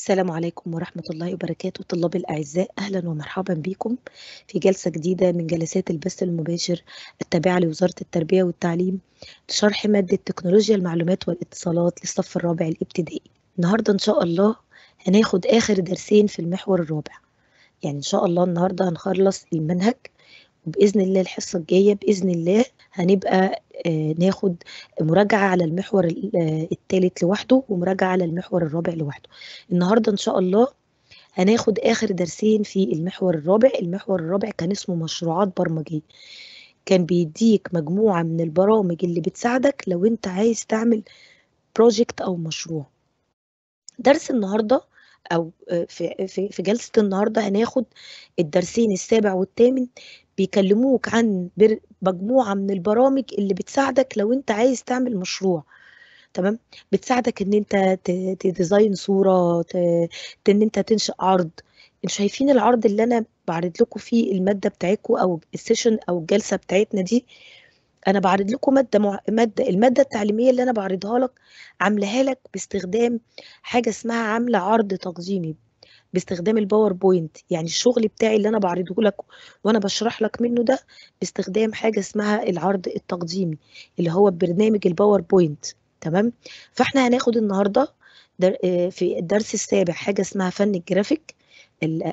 السلام عليكم ورحمة الله وبركاته طلابي الأعزاء أهلا ومرحبا بكم في جلسة جديدة من جلسات البث المباشر التابعة لوزارة التربية والتعليم لشرح مادة تكنولوجيا المعلومات والاتصالات للصف الرابع الابتدائي النهاردة إن شاء الله هناخد آخر درسين في المحور الرابع يعني إن شاء الله النهاردة هنخلص المنهج وباذن الله الحصه الجايه باذن الله هنبقى آه، ناخد مراجعه على المحور الثالث آه، لوحده ومراجعه على المحور الرابع لوحده النهارده ان شاء الله هناخد اخر درسين في المحور الرابع المحور الرابع كان اسمه مشروعات برمجيه كان بيديك مجموعه من البرامج اللي بتساعدك لو انت عايز تعمل بروجكت او مشروع درس النهارده او آه، في في جلسه النهارده هناخد الدرسين السابع والثامن بيكلموك عن مجموعه من البرامج اللي بتساعدك لو انت عايز تعمل مشروع تمام بتساعدك ان انت تديزاين صوره ان انت تنشئ عرض انتوا شايفين العرض اللي انا بعرض لكم فيه الماده بتاعتكم او السيشن او الجلسه بتاعتنا دي انا بعرض لكم ماده مع... ماده الماده التعليميه اللي انا بعرضها لك عاملاها لك باستخدام حاجه اسمها عامله عرض تقديمي باستخدام الباوربوينت يعني الشغل بتاعي اللي انا بعرضه لك وانا بشرح لك منه ده باستخدام حاجه اسمها العرض التقديمي اللي هو برنامج الباوربوينت تمام فاحنا هناخد النهارده آه، في الدرس السابع حاجه اسمها فن الجرافيك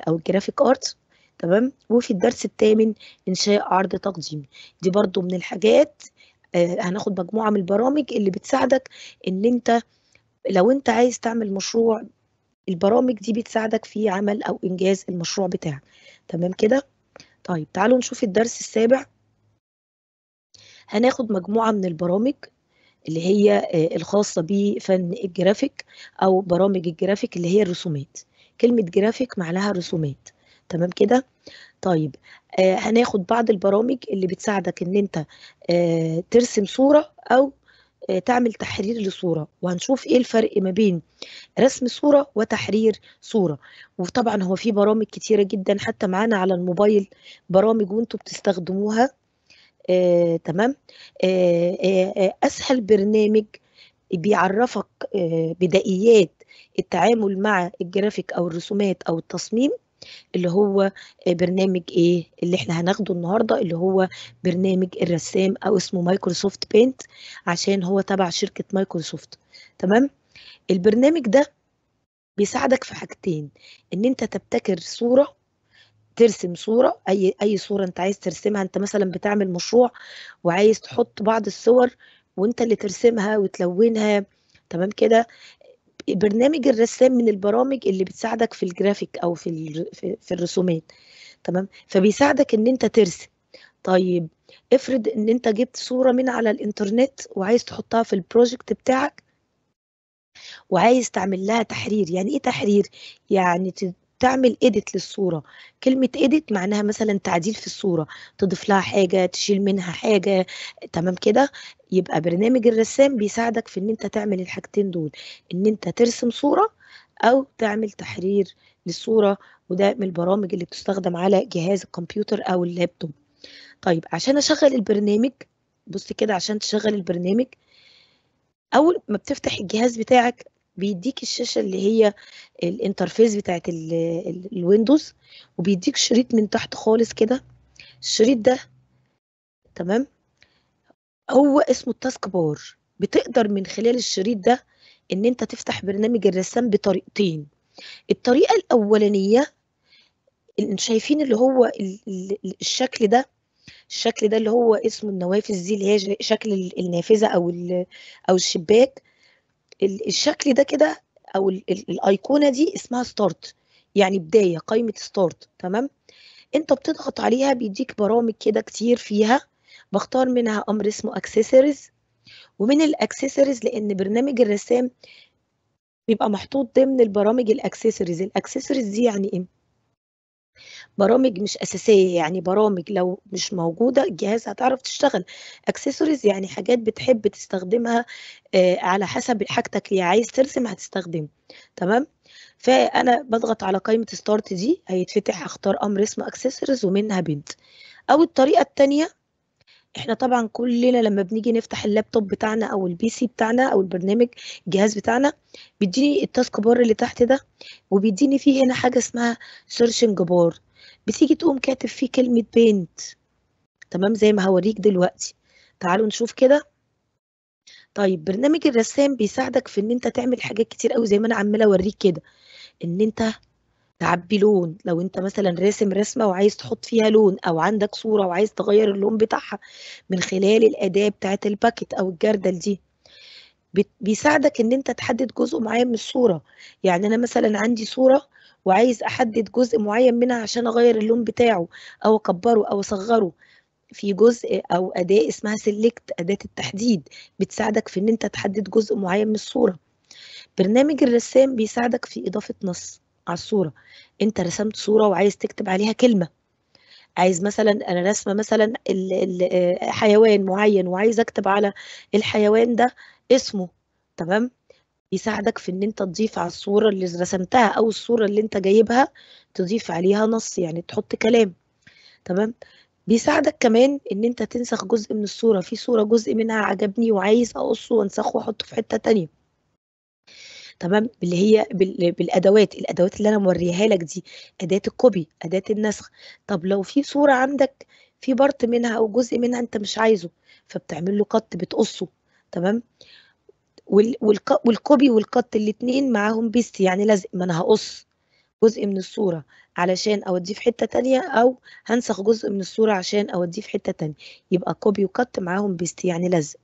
او الجرافيك ارت تمام وفي الدرس الثامن انشاء عرض تقديمي دي برضو من الحاجات آه، هناخد مجموعه من البرامج اللي بتساعدك ان انت لو انت عايز تعمل مشروع البرامج دي بتساعدك في عمل أو إنجاز المشروع بتاعك تمام كده؟ طيب تعالوا نشوف الدرس السابع هناخد مجموعة من البرامج اللي هي آه، الخاصة بفن الجرافيك أو برامج الجرافيك اللي هي الرسومات كلمة جرافيك معناها رسومات تمام كده؟ طيب آه، هناخد بعض البرامج اللي بتساعدك ان انت آه، ترسم صورة او آه، تعمل تحرير لصورة وهنشوف ايه الفرق ما بين رسم صورة وتحرير صورة وطبعا هو في برامج كتيرة جدا حتى معانا على الموبايل برامج وانتوا بتستخدموها آه، تمام آه، آه،, آه، اسهل برنامج بيعرفك آه، بدائيات التعامل مع الجرافيك او الرسومات او التصميم اللي هو آه، برنامج ايه اللي احنا هناخده النهارده اللي هو برنامج الرسام او اسمه مايكروسوفت بينت عشان هو تبع شركه مايكروسوفت تمام البرنامج ده بيساعدك في حاجتين ان انت تبتكر صوره ترسم صوره اي اي صوره انت عايز ترسمها انت مثلا بتعمل مشروع وعايز تحط بعض الصور وانت اللي ترسمها وتلونها تمام كده برنامج الرسام من البرامج اللي بتساعدك في الجرافيك او في في الرسومات تمام فبيساعدك ان انت ترسم طيب افرض ان انت جبت صوره من على الانترنت وعايز تحطها في البروجكت بتاعك وعايز تعمل لها تحرير يعني ايه تحرير يعني تعمل اديت للصورة كلمة اديت معناها مثلا تعديل في الصورة تضيف لها حاجة تشيل منها حاجة تمام كده يبقى برنامج الرسام بيساعدك في ان انت تعمل الحاجتين دول ان انت ترسم صورة او تعمل تحرير للصورة وده من البرامج اللي بتستخدم على جهاز الكمبيوتر او اللابتوب طيب عشان اشغل البرنامج بص كده عشان تشغل البرنامج اول ما بتفتح الجهاز بتاعك بيديك الشاشه اللي هي الانترفيس بتاعت الويندوز وبيديك شريط من تحت خالص كده الشريط ده تمام هو اسمه التاسك بار بتقدر من خلال الشريط ده ان انت تفتح برنامج الرسام بطريقتين الطريقه الاولانيه شايفين اللي هو الشكل ده الشكل ده اللي هو اسمه النوافذ دي اللي هي شكل النافذه او او الشباك الشكل ده كده او الايقونه دي اسمها ستارت يعني بدايه قائمه ستارت تمام انت بتضغط عليها بيديك برامج كده كتير فيها بختار منها امر اسمه اكسسوارز ومن الاكسسوارز لان برنامج الرسام بيبقى محطوط ضمن البرامج الاكسسوارز الاكسسوارز دي يعني ايه برامج مش اساسيه يعني برامج لو مش موجوده الجهاز هتعرف تشتغل اكسسوارز يعني حاجات بتحب تستخدمها آه على حسب حاجتك اللي عايز ترسم هتستخدمه تمام فانا بضغط على قائمه ستارت دي هيتفتح اختار امر اسمه اكسسوارز ومنها بنت او الطريقه الثانيه احنا طبعا كلنا لما بنيجي نفتح اللابتوب بتاعنا او البي سي بتاعنا او البرنامج الجهاز بتاعنا بيديني التاسك بار اللي تحت ده وبيديني فيه هنا حاجه اسمها سيرشنج بار بتيجي تقوم كاتب فيه كلمه بينت تمام زي ما هوريك دلوقتي تعالوا نشوف كده طيب برنامج الرسام بيساعدك في ان انت تعمل حاجات كتير قوي زي ما انا عماله اوريك كده ان انت تعبي لون لو انت مثلا راسم رسمه وعايز تحط فيها لون او عندك صوره وعايز تغير اللون بتاعها من خلال الاداه بتاعه الباكت او الجردل دي بيساعدك ان انت تحدد جزء معين من الصوره يعني انا مثلا عندي صوره وعايز احدد جزء معين منها عشان اغير اللون بتاعه او اكبره او اصغره في جزء او اداه اسمها سيلكت اداه التحديد بتساعدك في ان انت تحدد جزء معين من الصوره برنامج الرسام بيساعدك في اضافه نص على الصورة انت رسمت صورة وعايز تكتب عليها كلمة عايز مثلا انا رسمة مثلا حيوان معين وعايز اكتب على الحيوان ده اسمه تمام يساعدك في ان انت تضيف على الصوره اللي رسمتها او الصوره اللي انت جايبها تضيف عليها نص يعني تحط كلام تمام بيساعدك كمان ان انت تنسخ جزء من الصوره في صوره جزء منها عجبني وعايز اقصه وانسخه واحطه في حته تانية تمام اللي هي بالادوات الادوات اللي انا موريها لك دي اداه الكوبي اداه النسخ طب لو في صوره عندك في بارت منها او جزء منها انت مش عايزه فبتعمل له قط بتقصه تمام والكوبي والقط الاثنين معاهم بيست يعني لازم ما انا هقص جزء من الصورة علشان اوديه في حتة تانية او هنسخ جزء من الصورة عشان اوديه في حتة تانية يبقى كوبي وكت معاهم بيست يعني لزق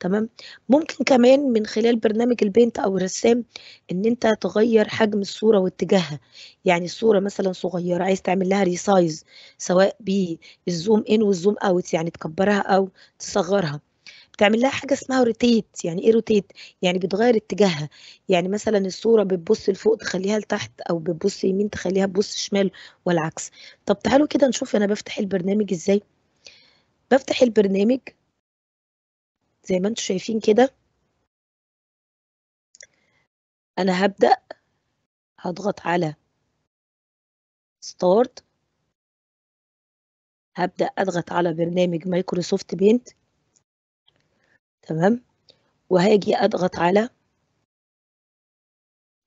تمام ممكن كمان من خلال برنامج البينت او الرسام ان انت تغير حجم الصوره واتجاهها يعني الصوره مثلا صغيره عايز تعمل لها ريسايز سواء بالزوم ان والزوم اوت يعني تكبرها او تصغرها بتعمل لها حاجه اسمها روتيت يعني ايه روتيت يعني بتغير اتجاهها يعني مثلا الصوره بتبص لفوق تخليها لتحت او بتبص يمين تخليها تبص شمال والعكس طب تعالوا كده نشوف انا بفتح البرنامج ازاي بفتح البرنامج زي ما انتم شايفين كده انا هبدأ هضغط على ستارت هبدأ أضغط على برنامج مايكروسوفت بينت تمام وهاجي أضغط على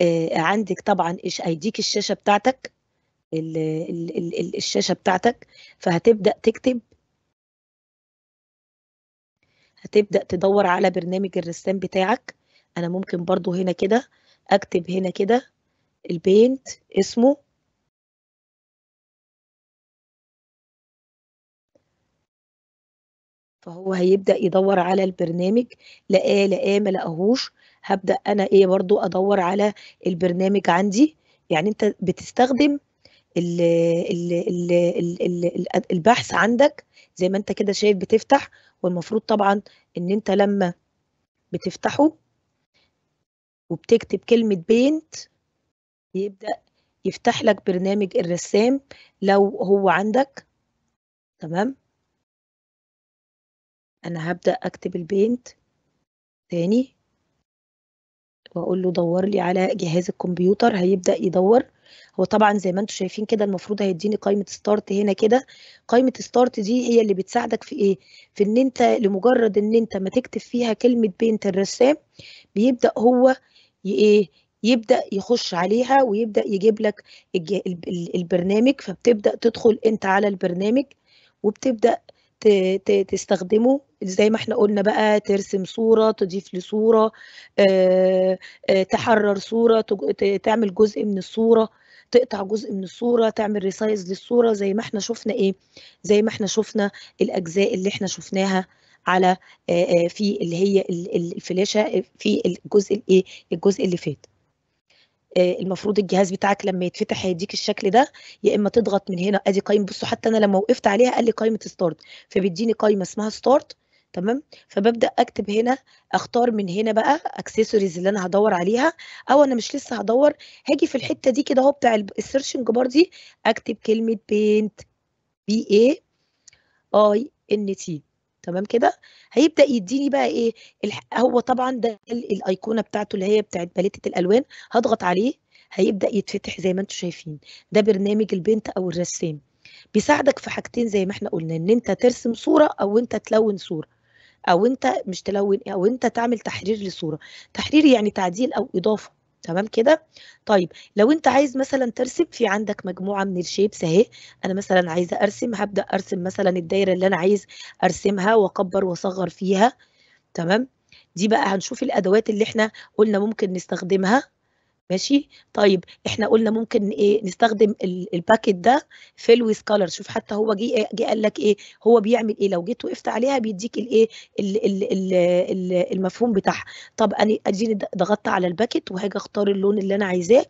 آه عندك طبعا إيش هيديك الشاشة بتاعتك الـ الـ الـ الشاشة بتاعتك فهتبدأ تكتب هتبدأ تدور على برنامج الرسام بتاعك أنا ممكن برضو هنا كده أكتب هنا كده البينت اسمه فهو هيبدأ يدور على البرنامج لقاه لقاه ما لقاهوش هبدأ أنا إيه برضو أدور على البرنامج عندي يعني أنت بتستخدم الـ الـ الـ الـ الـ البحث عندك زي ما أنت كده شايف بتفتح والمفروض طبعا ان انت لما بتفتحه وبتكتب كلمة بينت يبدأ يفتح لك برنامج الرسام لو هو عندك تمام انا هبدأ اكتب البينت تاني واقول له دور لي على جهاز الكمبيوتر هيبدأ يدور هو طبعا زي ما انتم شايفين كده المفروض هيديني قائمه ستارت هنا كده قائمه ستارت دي هي اللي بتساعدك في ايه في ان انت لمجرد ان انت ما تكتب فيها كلمه بينت الرسام بيبدا هو ايه يبدا يخش عليها ويبدا يجيب لك البرنامج فبتبدا تدخل انت على البرنامج وبتبدا تستخدمه زي ما احنا قلنا بقى ترسم صورة تضيف لصورة آه، آه، تحرر صورة تعمل جزء من الصورة تقطع جزء من الصورة تعمل ريسايز للصورة زي ما احنا شفنا ايه زي ما احنا شفنا الأجزاء اللي احنا شفناها على آه، في اللي هي الفلاشة في الجزء الايه الجزء اللي فات آه، المفروض الجهاز بتاعك لما يتفتح هيديك الشكل ده يا اما تضغط من هنا ادي قايمه بصوا حتى انا لما وقفت عليها قال لي قايمه ستارت فبيديني قايمه اسمها ستارت تمام فببدا اكتب هنا اختار من هنا بقى اكسسوارز اللي انا هدور عليها او انا مش لسه هدور هاجي في الحته دي كده اهو بتاع السيرشنج بار دي اكتب كلمه بينت بي اي اي ان تي تمام كده هيبدا يديني بقى ايه هو طبعا ده الايقونه بتاعته اللي هي بتاعت باليته الالوان هضغط عليه هيبدا يتفتح زي ما انتم شايفين ده برنامج البنت او الرسام بيساعدك في حاجتين زي ما احنا قلنا ان انت ترسم صوره او انت تلون صوره او انت مش تلون او انت تعمل تحرير لصوره تحرير يعني تعديل او اضافه تمام كده طيب لو انت عايز مثلا ترسم في عندك مجموعه من الشيبس اهي انا مثلا عايزه ارسم هبدا ارسم مثلا الدايره اللي انا عايز ارسمها واكبر واصغر فيها تمام دي بقى هنشوف الادوات اللي احنا قلنا ممكن نستخدمها ماشي طيب احنا قلنا ممكن ايه نستخدم الباكت ده في الويز كولر شوف حتى هو جه جه قال لك ايه هو بيعمل ايه لو جيت وقفت عليها بيديك الايه المفهوم بتاعها طب انا اديني ضغطت على الباكت وهاجي اختار اللون اللي انا عايزاه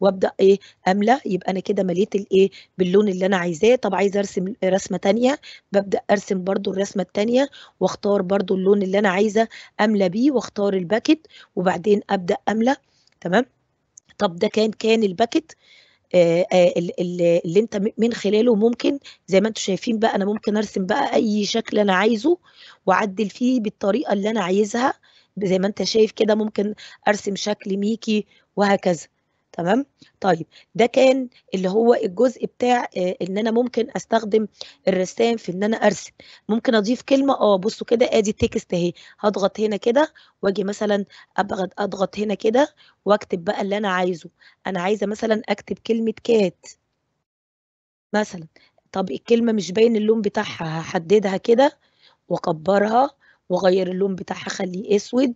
وابدا ايه املى يبقى انا كده مليت الايه باللون اللي انا عايزاه طب عايزه ارسم رسمه ثانيه ببدا ارسم برده الرسمه الثانيه واختار برده اللون اللي انا عايزه املى بيه واختار الباكت وبعدين ابدا املى تمام طب ده كان كان الباكت آه، آه، اللي انت من خلاله ممكن زي ما انتم شايفين بقى انا ممكن ارسم بقى اي شكل انا عايزه واعدل فيه بالطريقه اللي انا عايزها زي ما انت شايف كده ممكن ارسم شكل ميكي وهكذا تمام طيب ده كان اللي هو الجزء بتاع آه، ان انا ممكن استخدم الرسام في ان انا ارسم ممكن اضيف كلمه اه بصوا كده ادي تكست اهي هضغط هنا كده واجي مثلا ابغد اضغط هنا كده واكتب بقى اللي انا عايزه انا عايزه مثلا اكتب كلمه كات مثلا طب الكلمه مش باين اللون بتاعها هحددها كده واكبرها واغير اللون بتاعها اخليه اسود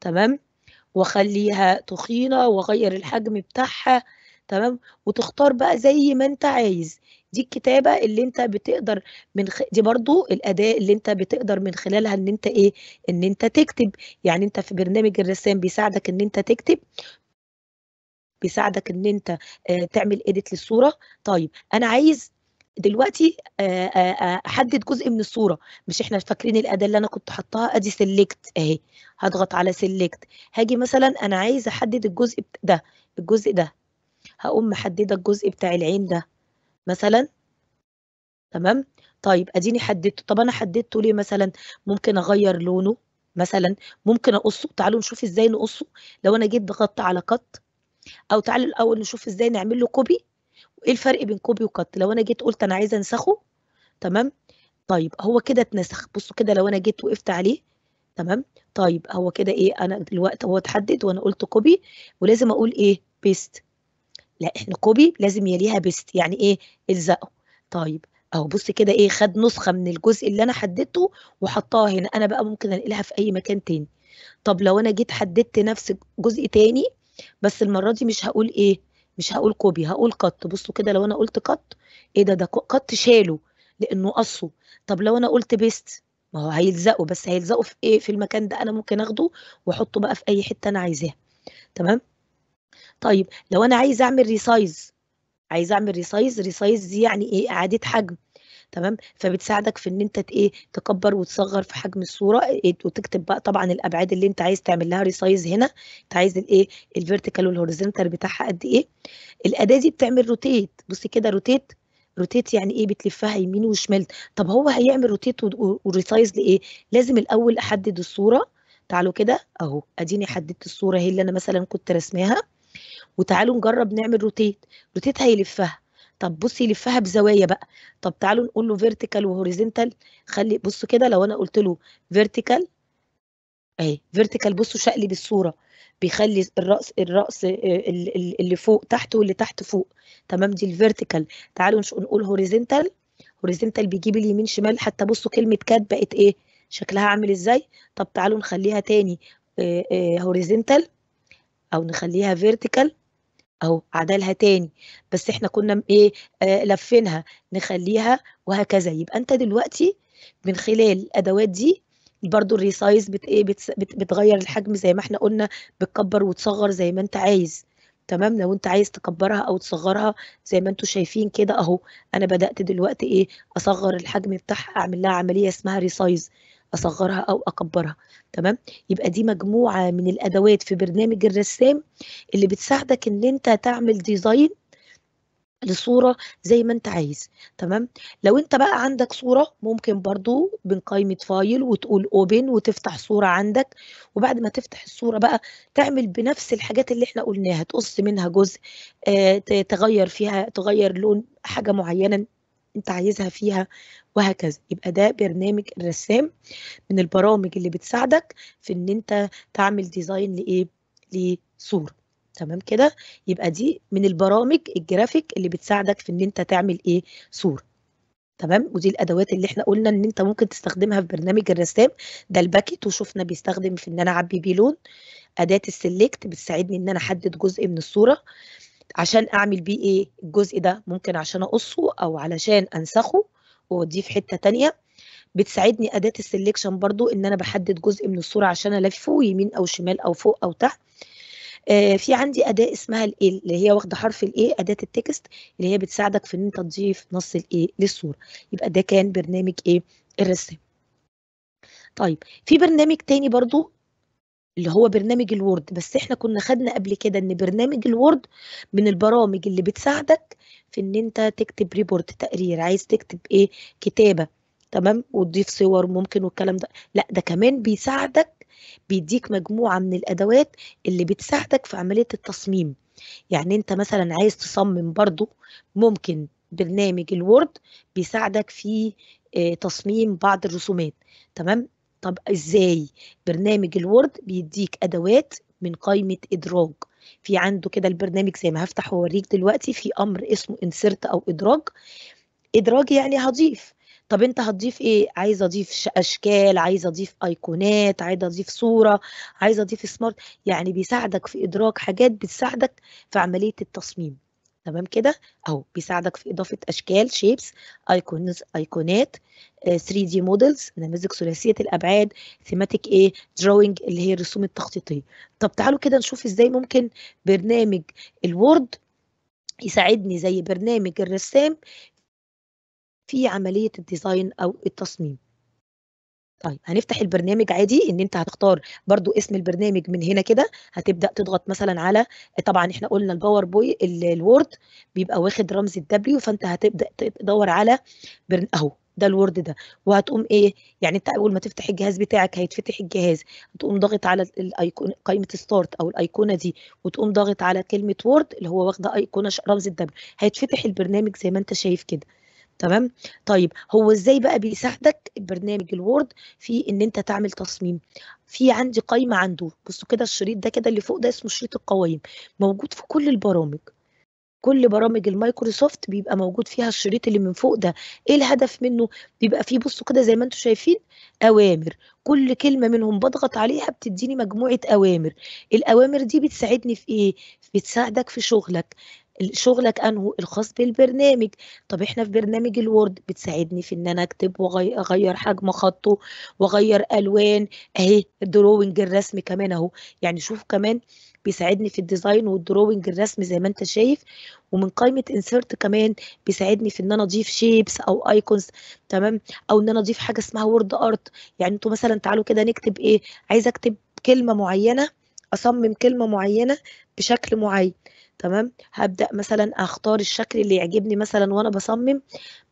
تمام وخليها تخينة وغير الحجم بتاعها تمام وتختار بقى زي ما انت عايز دي الكتابة اللي انت بتقدر من خ... دي برضو الأداة اللي انت بتقدر من خلالها ان انت ايه ان انت تكتب يعني انت في برنامج الرسام بيساعدك ان انت تكتب بيساعدك ان انت آه، تعمل ايديت للصوره طيب انا عايز دلوقتي احدد جزء من الصوره مش احنا فاكرين الاداه اللي انا كنت حطها ادي سيلكت اهي هضغط على سيلكت هاجي مثلا انا عايز احدد الجزء ده الجزء ده هقوم محدده الجزء بتاع العين ده مثلا تمام طيب اديني حددته طب انا حددته ليه مثلا ممكن اغير لونه مثلا ممكن اقصه تعالوا نشوف ازاي نقصه لو انا جيت ضغطت على كت او تعالوا الاول نشوف ازاي نعمل له كوبي ايه الفرق بين كوبي وكات لو انا جيت قلت انا عايزه انسخه تمام طيب هو كده اتنسخ بصوا كده لو انا جيت وقفت عليه تمام طيب هو كده ايه انا دلوقتي هو اتحدد وانا قلت كوبي ولازم اقول ايه بيست لا احنا كوبي لازم يليها بيست يعني ايه الزقه طيب اهو بص كده ايه خد نسخه من الجزء اللي انا حددته وحطها هنا انا بقى ممكن انقلها في اي مكان تاني طب لو انا جيت حددت نفس جزء تاني بس المره دي مش هقول ايه مش هقول كوبي هقول قط بصوا كده لو انا قلت قط ايه ده ده قط شاله لانه قصه طب لو انا قلت بيست ما هو هيلزقه بس هيلزقه في ايه في المكان ده انا ممكن اخده واحطه بقى في اي حته انا عايزاها تمام طيب لو انا عايز اعمل ريسايز عايز اعمل ريسايز ريسايز دي يعني ايه اعاده حجم تمام فبتساعدك في ان انت ايه تكبر وتصغر في حجم الصوره إيه، وتكتب بقى طبعا الابعاد اللي انت عايز تعمل لها ريسايز هنا انت عايز الايه الفيرتيكال والهوريزونتال بتاعها قد ايه الاداه دي بتعمل روتيت بصي كده روتيت روتيت يعني ايه بتلفها يمين وشمال طب هو هيعمل روتيت وريسايز لايه لازم الاول احدد الصوره تعالوا كده اهو اديني حددت الصوره هي اللي انا مثلا كنت رسماها وتعالوا نجرب نعمل روتيت روتيت هيلفها طب بصي لفها بزوايا بقى طب تعالوا نقول له فيرتيكال وهوريزونتال خلي بصوا كده لو انا قلت له فيرتيكال اهي فيرتيكال بصوا شقلب الصوره بيخلي الراس الراس آه، اللي فوق تحت واللي تحت فوق تمام دي الفيرتيكال تعالوا نقول هوريزونتال هوريزونتال بيجيب اليمين شمال حتى بصوا كلمه كات بقت ايه شكلها عامل ازاي طب تعالوا نخليها تاني هوريزنتال آه، آه، او نخليها فيرتيكال أهو عدلها تاني، بس إحنا كنا إيه، لفينها نخلّيها وهكذا، يبقى أنت دلوقتي من خلال الأدوات دي برضو الريسايز بت إيه، بتس بت بتغيّر الحجم زي ما إحنا قُلنا، بتكبّر وتصغّر زي ما أنت عايز، تمام، لو أنت عايز تكبّرها أو تصغّرها زي ما أنتم شايفين كده أهو، أنا بدأت دلوقتي إيه، أصغّر الحجم بتاعها، أعمل لها عملية اسمها ريسايز اصغرها او اكبرها تمام يبقى دي مجموعه من الادوات في برنامج الرسام اللي بتساعدك ان انت تعمل ديزاين لصوره زي ما انت عايز تمام لو انت بقى عندك صوره ممكن برضو قائمه فايل وتقول اوبن وتفتح صوره عندك وبعد ما تفتح الصوره بقى تعمل بنفس الحاجات اللي احنا قلناها تقص منها جزء آه تغير فيها تغير لون حاجه معينه انت عايزها فيها وهكذا يبقى ده برنامج الرسام من البرامج اللي بتساعدك في ان انت تعمل ديزاين لايه لصوره تمام كده يبقى دي من البرامج الجرافيك اللي بتساعدك في ان انت تعمل ايه صوره تمام ودي الادوات اللي احنا قلنا ان انت ممكن تستخدمها في برنامج الرسام ده الباكيت وشفنا بيستخدم في ان انا اعبي بيه لون اداه السلكت بتساعدني ان انا احدد جزء من الصوره عشان اعمل بيه ايه الجزء ده ممكن عشان اقصه او علشان انسخه ودي في حته تانية بتساعدني اداه السلكشن برضو ان انا بحدد جزء من الصوره عشان الفه يمين او شمال او فوق او تحت آه في عندي اداه اسمها الاي اللي هي واخده حرف الاي اداه التكست اللي هي بتساعدك في ان انت تضيف نص الاي للصوره يبقى ده كان برنامج ايه الرسام طيب في برنامج تاني برضو اللي هو برنامج الوورد بس احنا كنا خدنا قبل كده ان برنامج الوورد من البرامج اللي بتساعدك في ان انت تكتب ريبورت تقرير عايز تكتب ايه كتابه تمام وتضيف صور ممكن والكلام ده لا ده كمان بيساعدك بيديك مجموعه من الادوات اللي بتساعدك في عمليه التصميم يعني انت مثلا عايز تصمم برضو ممكن برنامج الوورد بيساعدك في آه، تصميم بعض الرسومات تمام طب ازاي برنامج الوورد بيديك ادوات من قائمه ادراج في عنده كده البرنامج زي ما هفتح واوريك دلوقتي في امر اسمه انسرت او ادراج ادراج يعني هضيف طب انت هتضيف ايه عايز اضيف اشكال عايز اضيف ايقونات عايز اضيف صوره عايز اضيف سمارت يعني بيساعدك في ادراج حاجات بتساعدك في عمليه التصميم تمام كده اهو بيساعدك في اضافه اشكال شيبس ايكونز ايقونات 3 دي مودلز نماذج ثلاثيه الابعاد ثيماتيك ايه دروينج اللي هي الرسوم التخطيطيه طب تعالوا كده نشوف ازاي ممكن برنامج الوورد يساعدني زي برنامج الرسام في عمليه الديزاين او التصميم طيب هنفتح البرنامج عادي ان انت هتختار برضو اسم البرنامج من هنا كده هتبدا تضغط مثلا على طبعا احنا قلنا الباور بوي الوورد بيبقى واخد رمز الدبليو فانت هتبدا تدور على برن اهو ده الوورد ده وهتقوم ايه يعني انت اول ما تفتح الجهاز بتاعك هيتفتح الجهاز هتقوم ضاغط على الايقونه قائمه ستارت او الايقونه دي وتقوم ضاغط على كلمه وورد اللي هو واخده ايقونه رمز الدبليو هيتفتح البرنامج زي ما انت شايف كده تمام طيب هو ازاي بقى بيساعدك برنامج الوورد في ان انت تعمل تصميم في عندي قايمه عنده بصوا كده الشريط ده كده اللي فوق ده اسمه شريط القوائم موجود في كل البرامج كل برامج المايكروسوفت بيبقى موجود فيها الشريط اللي من فوق ده ايه الهدف منه بيبقى فيه بصوا كده زي ما انتم شايفين اوامر كل كلمه منهم بضغط عليها بتديني مجموعه اوامر الاوامر دي بتساعدني في ايه بتساعدك في شغلك شغلك انه الخاص بالبرنامج طب احنا في برنامج الوورد بتساعدني في ان انا اكتب واغير حجم خطه واغير الوان اهي الدروينج الرسم كمان اهو يعني شوف كمان بيساعدني في الديزاين والدروينج الرسم زي ما انت شايف ومن قائمه انسرت كمان بيساعدني في ان انا اضيف شيبس او ايكونز تمام او ان انا اضيف حاجه اسمها وورد ارت يعني انتوا مثلا تعالوا كده نكتب ايه عايزه اكتب كلمه معينه اصمم كلمه معينه بشكل معين تمام هبدا مثلا اختار الشكل اللي يعجبني مثلا وانا بصمم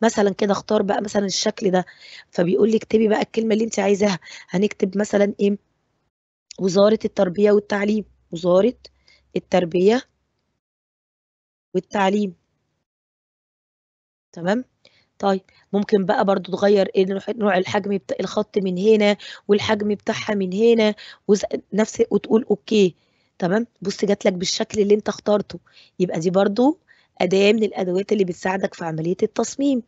مثلا كده اختار بقى مثلا الشكل ده فبيقول لي اكتبي بقى الكلمه اللي انت عايزاها هنكتب مثلا ايه وزاره التربيه والتعليم وزاره التربيه والتعليم تمام طيب ممكن بقى برضو تغير إيه؟ نوع الحجم بتاع الخط من هنا والحجم بتاعها من هنا وز... نفس وتقول اوكي تمام بص جات لك بالشكل اللي انت اخترته يبقى دي برضو اداه من الادوات اللي بتساعدك في عمليه التصميم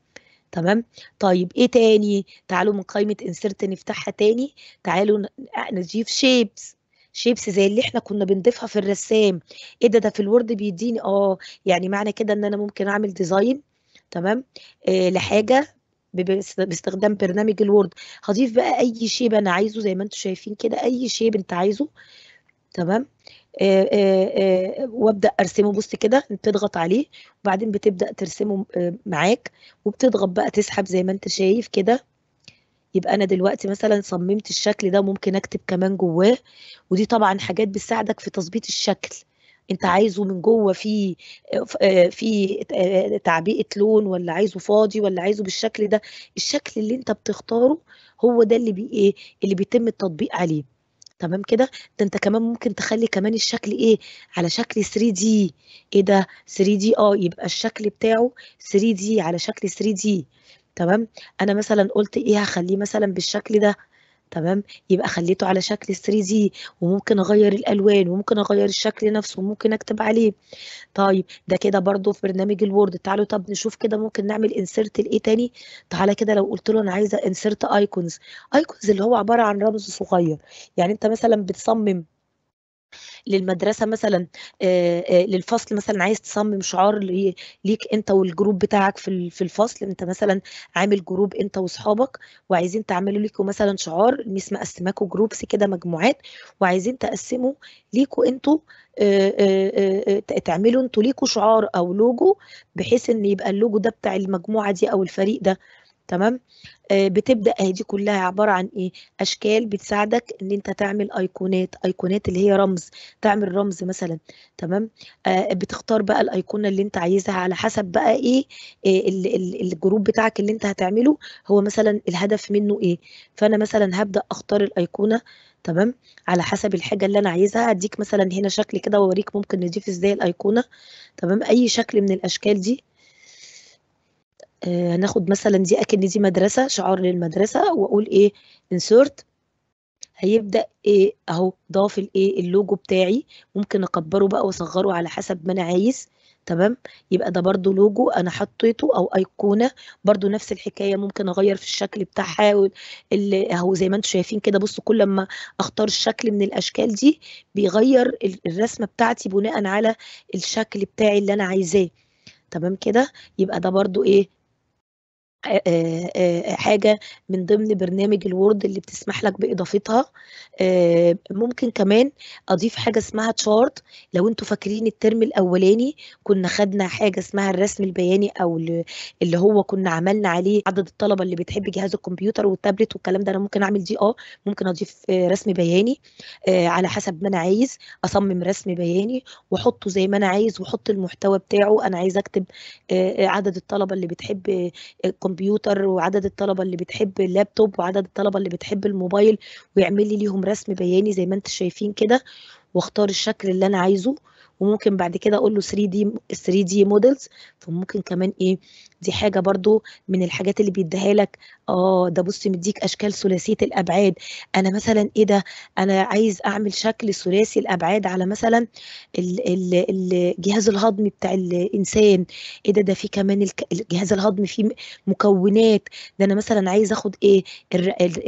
تمام طيب ايه تاني تعالوا من قائمه انسرت نفتحها تاني تعالوا آه، نضيف شيبس شيبس زي اللي احنا كنا بنضيفها في الرسام ايه ده ده في الوورد بيديني اه يعني معنى كده ان انا ممكن اعمل ديزاين تمام آه لحاجه باستخدام برنامج الوورد هضيف بقى اي شيب انا عايزه زي ما انتم شايفين كده اي شيب انت عايزه تمام آه، آه، آه، وابدا ارسمه بص كده بتضغط عليه وبعدين بتبدا ترسمه معاك وبتضغط بقى تسحب زي ما انت شايف كده يبقى انا دلوقتي مثلا صممت الشكل ده ممكن اكتب كمان جواه ودي طبعا حاجات بتساعدك في تظبيط الشكل انت عايزه من جوه في في تعبئه لون ولا عايزه فاضي ولا عايزه بالشكل ده الشكل اللي انت بتختاره هو ده اللي بي إيه، اللي بيتم التطبيق عليه تمام كده ده انت كمان ممكن تخلي كمان الشكل ايه على شكل 3 دي ايه ده 3 دي اه يبقى الشكل بتاعه 3 دي على شكل 3 دي تمام انا مثلا قلت ايه هخليه مثلا بالشكل ده تمام يبقى خليته على شكل 3 دي وممكن اغير الالوان وممكن اغير الشكل نفسه وممكن اكتب عليه طيب ده كده برضو في برنامج الوورد تعالوا طب نشوف كده ممكن نعمل انسيرت لايه تاني تعالى كده لو قلت له انا عايزه انسيرت ايكونز ايكونز اللي هو عباره عن رمز صغير يعني انت مثلا بتصمم للمدرسه مثلا للفصل مثلا عايز تصمم شعار ليك انت والجروب بتاعك في الفصل انت مثلا عامل جروب انت واصحابك وعايزين تعملوا ليكوا مثلا شعار ميس مقسماكوا جروبس كده مجموعات وعايزين تقسموا ليكوا انتوا تعملوا انتوا ليكوا شعار او لوجو بحيث ان يبقى اللوجو ده بتاع المجموعه دي او الفريق ده تمام آه بتبدا اهي دي كلها عباره عن ايه اشكال بتساعدك ان انت تعمل ايقونات ايقونات اللي هي رمز تعمل رمز مثلا تمام آه بتختار بقى الايقونه اللي انت عايزها على حسب بقى ايه, إيه الجروب بتاعك اللي انت هتعمله هو مثلا الهدف منه ايه فانا مثلا هبدا اختار الايقونه تمام على حسب الحاجه اللي انا عايزها اديك مثلا هنا شكل كده واوريك ممكن نضيف ازاي الايقونه تمام اي شكل من الاشكال دي هناخد آه، مثلا دي اكن دي مدرسه شعار للمدرسه واقول ايه انسرت هيبدا ايه اهو ضاف الايه اللوجو بتاعي ممكن اكبره بقى واصغره على حسب ما انا عايز تمام يبقى ده برضو لوجو انا حطيته او ايقونه برضو نفس الحكايه ممكن اغير في الشكل بتاعها اللي اهو زي ما انتم شايفين كده بصوا كل ما اختار شكل من الاشكال دي بيغير الرسمه بتاعتي بناء على الشكل بتاعي اللي انا عايزاه تمام كده يبقى ده برضو ايه حاجه من ضمن برنامج الوورد اللي بتسمح لك باضافتها ممكن كمان اضيف حاجه اسمها تشارت لو انتوا فاكرين الترم الاولاني كنا خدنا حاجه اسمها الرسم البياني او اللي هو كنا عملنا عليه عدد الطلبه اللي بتحب جهاز الكمبيوتر والتابلت والكلام ده انا ممكن اعمل دي اه ممكن اضيف رسم بياني على حسب ما انا عايز اصمم رسم بياني واحطه زي ما انا عايز واحط المحتوى بتاعه انا عايز اكتب عدد الطلبه اللي بتحب الكمبيوتر وعدد الطلبه اللي بتحب اللابتوب وعدد الطلبه اللي بتحب الموبايل ويعمل لي ليهم رسم بياني زي ما انتم شايفين كده واختار الشكل اللي انا عايزه وممكن بعد كده اقول له 3 دي 3 d models فممكن كمان ايه دي حاجه برضو من الحاجات اللي بيديها لك اه ده بص مديك اشكال ثلاثيه الابعاد انا مثلا ايه ده انا عايز اعمل شكل ثلاثي الابعاد على مثلا الجهاز الهضمي بتاع الانسان ايه ده ده في كمان الجهاز الهضمي فيه مكونات ده انا مثلا عايز اخد ايه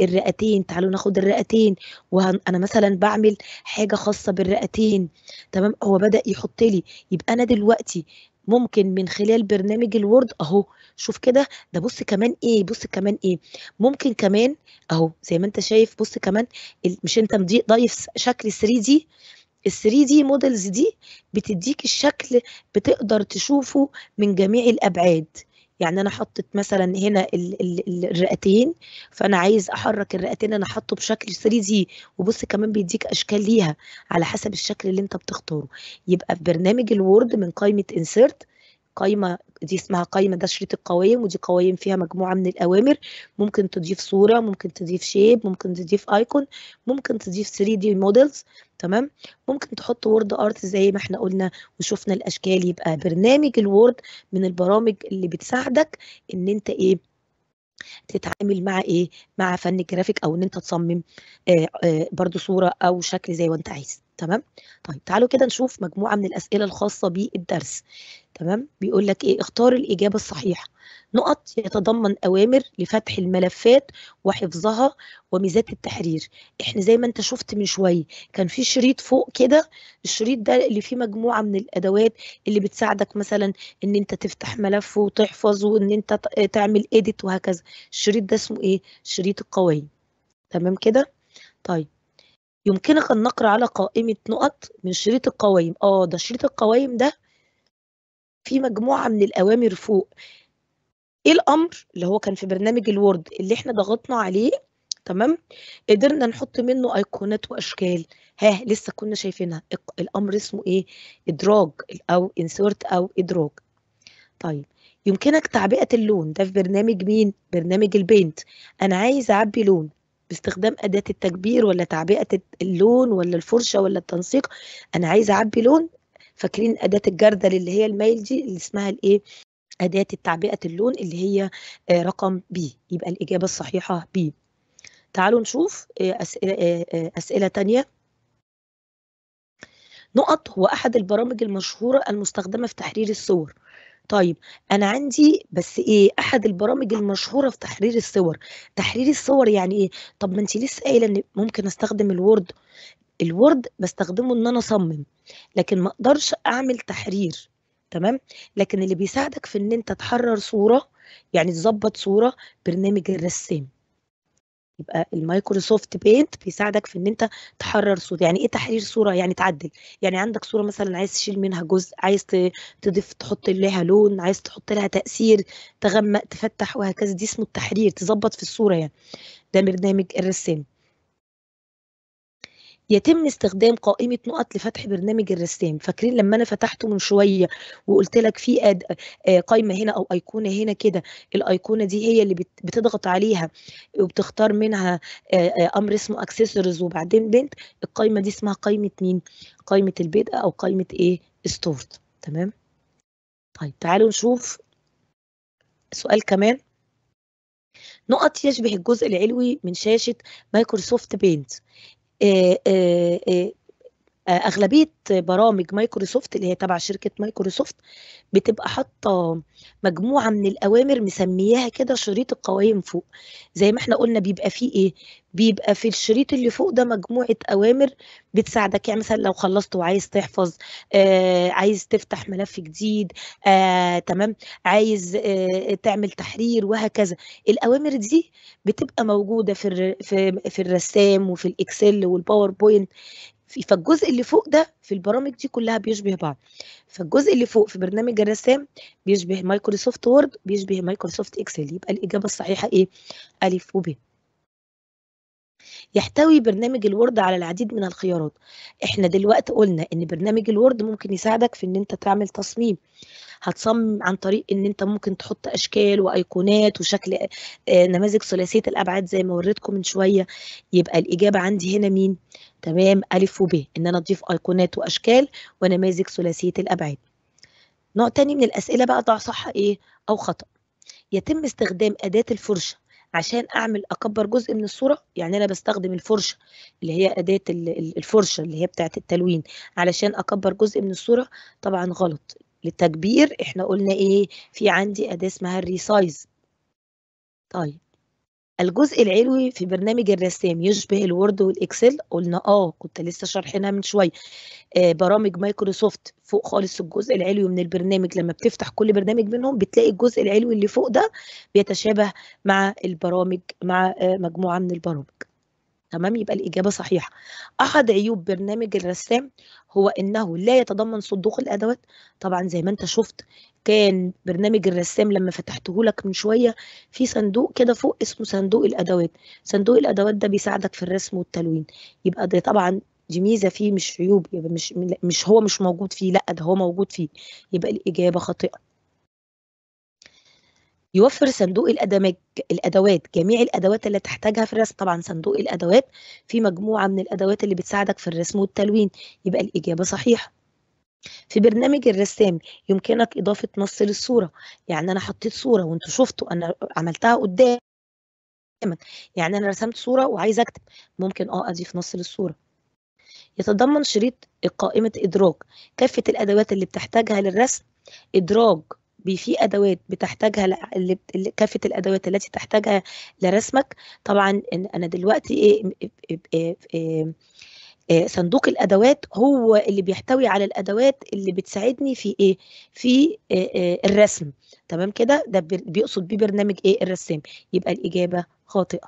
الرئتين تعالوا ناخد الرئتين وانا مثلا بعمل حاجه خاصه بالرئتين تمام هو بدا يحط لي يبقى انا دلوقتي ممكن من خلال برنامج الوورد اهو شوف كده ده بص كمان ايه بص كمان ايه ممكن كمان اهو زي ما انت شايف بص كمان مش انت ضايف شكل 3 دي ال 3 دي مودلز دي بتديك الشكل بتقدر تشوفه من جميع الابعاد يعني انا حطت مثلا هنا الرئتين فانا عايز احرك الرئتين انا حاطه بشكل 3 دي وبص كمان بيديك اشكال ليها على حسب الشكل اللي انت بتختاره يبقى في برنامج الوورد من قائمه انسرت قائمه دي اسمها قايمه ده شريط القوائم ودي قوائم فيها مجموعه من الاوامر ممكن تضيف صوره ممكن تضيف شيب ممكن تضيف ايكون ممكن تضيف 3 دي مودلز تمام ممكن تحط وورد ارت زي ما احنا قلنا وشفنا الاشكال يبقى برنامج الوورد من البرامج اللي بتساعدك ان انت ايه تتعامل مع ايه مع فن الجرافيك او ان انت تصمم آه آه برضو صوره او شكل زي ما انت عايز تمام طيب تعالوا كده نشوف مجموعه من الاسئله الخاصه بالدرس تمام بيقول لك ايه اختار الاجابه الصحيحه نقط يتضمن اوامر لفتح الملفات وحفظها وميزات التحرير احنا زي ما انت شفت من شويه كان في شريط فوق كده الشريط ده اللي فيه مجموعه من الادوات اللي بتساعدك مثلا ان انت تفتح ملف وتحفظ وان انت آه، تعمل ايديت وهكذا الشريط ده اسمه ايه شريط القوانين تمام كده طيب يمكنك النقر على قائمة نقط من شريط القوائم اه ده شريط القوائم ده في مجموعة من الأوامر فوق ايه الأمر اللي هو كان في برنامج الوورد اللي احنا ضغطنا عليه تمام قدرنا نحط منه ايقونات واشكال ها لسه كنا شايفينها الامر اسمه ايه ادراج او إنسورت او ادراج طيب يمكنك تعبئه اللون ده في برنامج مين برنامج البينت انا عايز اعبي لون باستخدام أداة التكبير ولا تعبئة اللون ولا الفرشة ولا التنسيق أنا عايزة أعبي لون فاكرين أداة الجردل اللي هي الميل دي اللي اسمها الإيه أداة تعبئة اللون اللي هي آه، رقم بي يبقى الإجابة الصحيحة بي تعالوا نشوف آه، أسئلة, آه، أسئلة تانية نقط هو أحد البرامج المشهورة المستخدمة في تحرير الصور طيب انا عندي بس ايه احد البرامج المشهوره في تحرير الصور تحرير الصور يعني ايه طب ما انت لسه قايله ان ممكن استخدم الوورد الوورد بستخدمه ان انا اصمم لكن ما اقدرش اعمل تحرير تمام لكن اللي بيساعدك في ان انت تحرر صوره يعني تظبط صوره برنامج الرسام يبقى المايكروسوفت بينت بيساعدك في ان انت تحرر صوره يعني ايه تحرير صوره يعني تعدل يعني عندك صوره مثلا عايز تشيل منها جزء عايز تضيف تحط لها لون عايز تحط لها تاثير تغمق تفتح وهكذا دي اسمه التحرير تظبط في الصوره يعني ده برنامج الرسام يتم استخدام قائمه نقط لفتح برنامج الرسام فاكرين لما انا فتحته من شويه وقلت لك في أد... آه، قائمه هنا او ايقونه هنا كده الايقونه دي هي اللي بتضغط عليها وبتختار منها آه، آه، امر اسمه اكسسوارز وبعدين بنت القائمه دي اسمها قائمه مين قائمه البدء او قائمه ايه ستورد تمام طيب تعالوا نشوف سؤال كمان نقط يشبه الجزء العلوي من شاشة مايكروسوفت بينت e, e, e اغلبيه برامج مايكروسوفت اللي هي تبع شركه مايكروسوفت بتبقى حاطه مجموعه من الاوامر مسمياها كده شريط القوائم فوق زي ما احنا قلنا بيبقى فيه ايه بيبقى في الشريط اللي فوق ده مجموعه اوامر بتساعدك يعني مثلا لو خلصت وعايز تحفظ آه عايز تفتح ملف جديد آه تمام عايز آه تعمل تحرير وهكذا الاوامر دي بتبقى موجوده في في في الرسام وفي الاكسل والباوربوينت فالجزء اللي فوق ده في البرامج دي كلها بيشبه بعض فالجزء اللي فوق في برنامج الرسام بيشبه مايكروسوفت وورد بيشبه مايكروسوفت اكسل يبقى الإجابة الصحيحة إيه؟ ألف وب يحتوي برنامج الوورد على العديد من الخيارات احنا دلوقتي قلنا ان برنامج الوورد ممكن يساعدك في ان انت تعمل تصميم هتصمم عن طريق ان انت ممكن تحط اشكال وايقونات وشكل آه، نماذج ثلاثيه الابعاد زي ما وريتكم من شويه يبقى الاجابه عندي هنا مين تمام ألف وب إن أنا أضيف أيقونات وأشكال ونماذج ثلاثية الأبعاد نوع تاني من الأسئلة بقى ضع صح إيه أو خطأ يتم استخدام أداة الفرشة عشان اعمل اكبر جزء من الصوره يعني انا بستخدم الفرشه اللي هي اداه الفرشه اللي هي بتاعه التلوين علشان اكبر جزء من الصوره طبعا غلط للتكبير احنا قلنا ايه في عندي اداه اسمها الريسايز طيب الجزء العلوي في برنامج الرسام يشبه الوورد والاكسل قلنا اه كنت لسه شارحينها من شويه آه برامج مايكروسوفت فوق خالص الجزء العلوي من البرنامج لما بتفتح كل برنامج منهم بتلاقي الجزء العلوي اللي فوق ده بيتشابه مع البرامج مع آه مجموعه من البرامج تمام يبقى الإجابة صحيحة أحد عيوب برنامج الرسام هو إنه لا يتضمن صندوق الأدوات طبعا زي ما أنت شفت كان برنامج الرسام لما فتحته لك من شوية في صندوق كده فوق اسمه صندوق الأدوات صندوق الأدوات ده بيساعدك في الرسم والتلوين يبقى ده طبعا دي ميزة فيه مش عيوب يبقى مش, مش هو مش موجود فيه لا ده هو موجود فيه يبقى الإجابة خاطئة يوفر صندوق الأدمج الأدوات جميع الأدوات اللي تحتاجها في الرسم طبعا صندوق الأدوات في مجموعة من الأدوات اللي بتساعدك في الرسم والتلوين يبقى الإجابة صحيحة في برنامج الرسام يمكنك إضافة نص للصورة يعني أنا حطيت صورة وأنتوا شفتوا أنا عملتها قدامك يعني أنا رسمت صورة وعايز أكتب ممكن أه أضيف نص للصورة يتضمن شريط قائمة إدراج كافة الأدوات اللي بتحتاجها للرسم إدراج في ادوات بتحتاجها اللي... كافه الادوات التي تحتاجها لرسمك طبعا انا دلوقتي ايه, إيه, إيه, إيه صندوق الادوات هو اللي بيحتوي على الادوات اللي بتساعدني في ايه في آه، آه، الرسم تمام كده ده بيقصد بيه برنامج ايه الرسام يبقى الاجابه خاطئه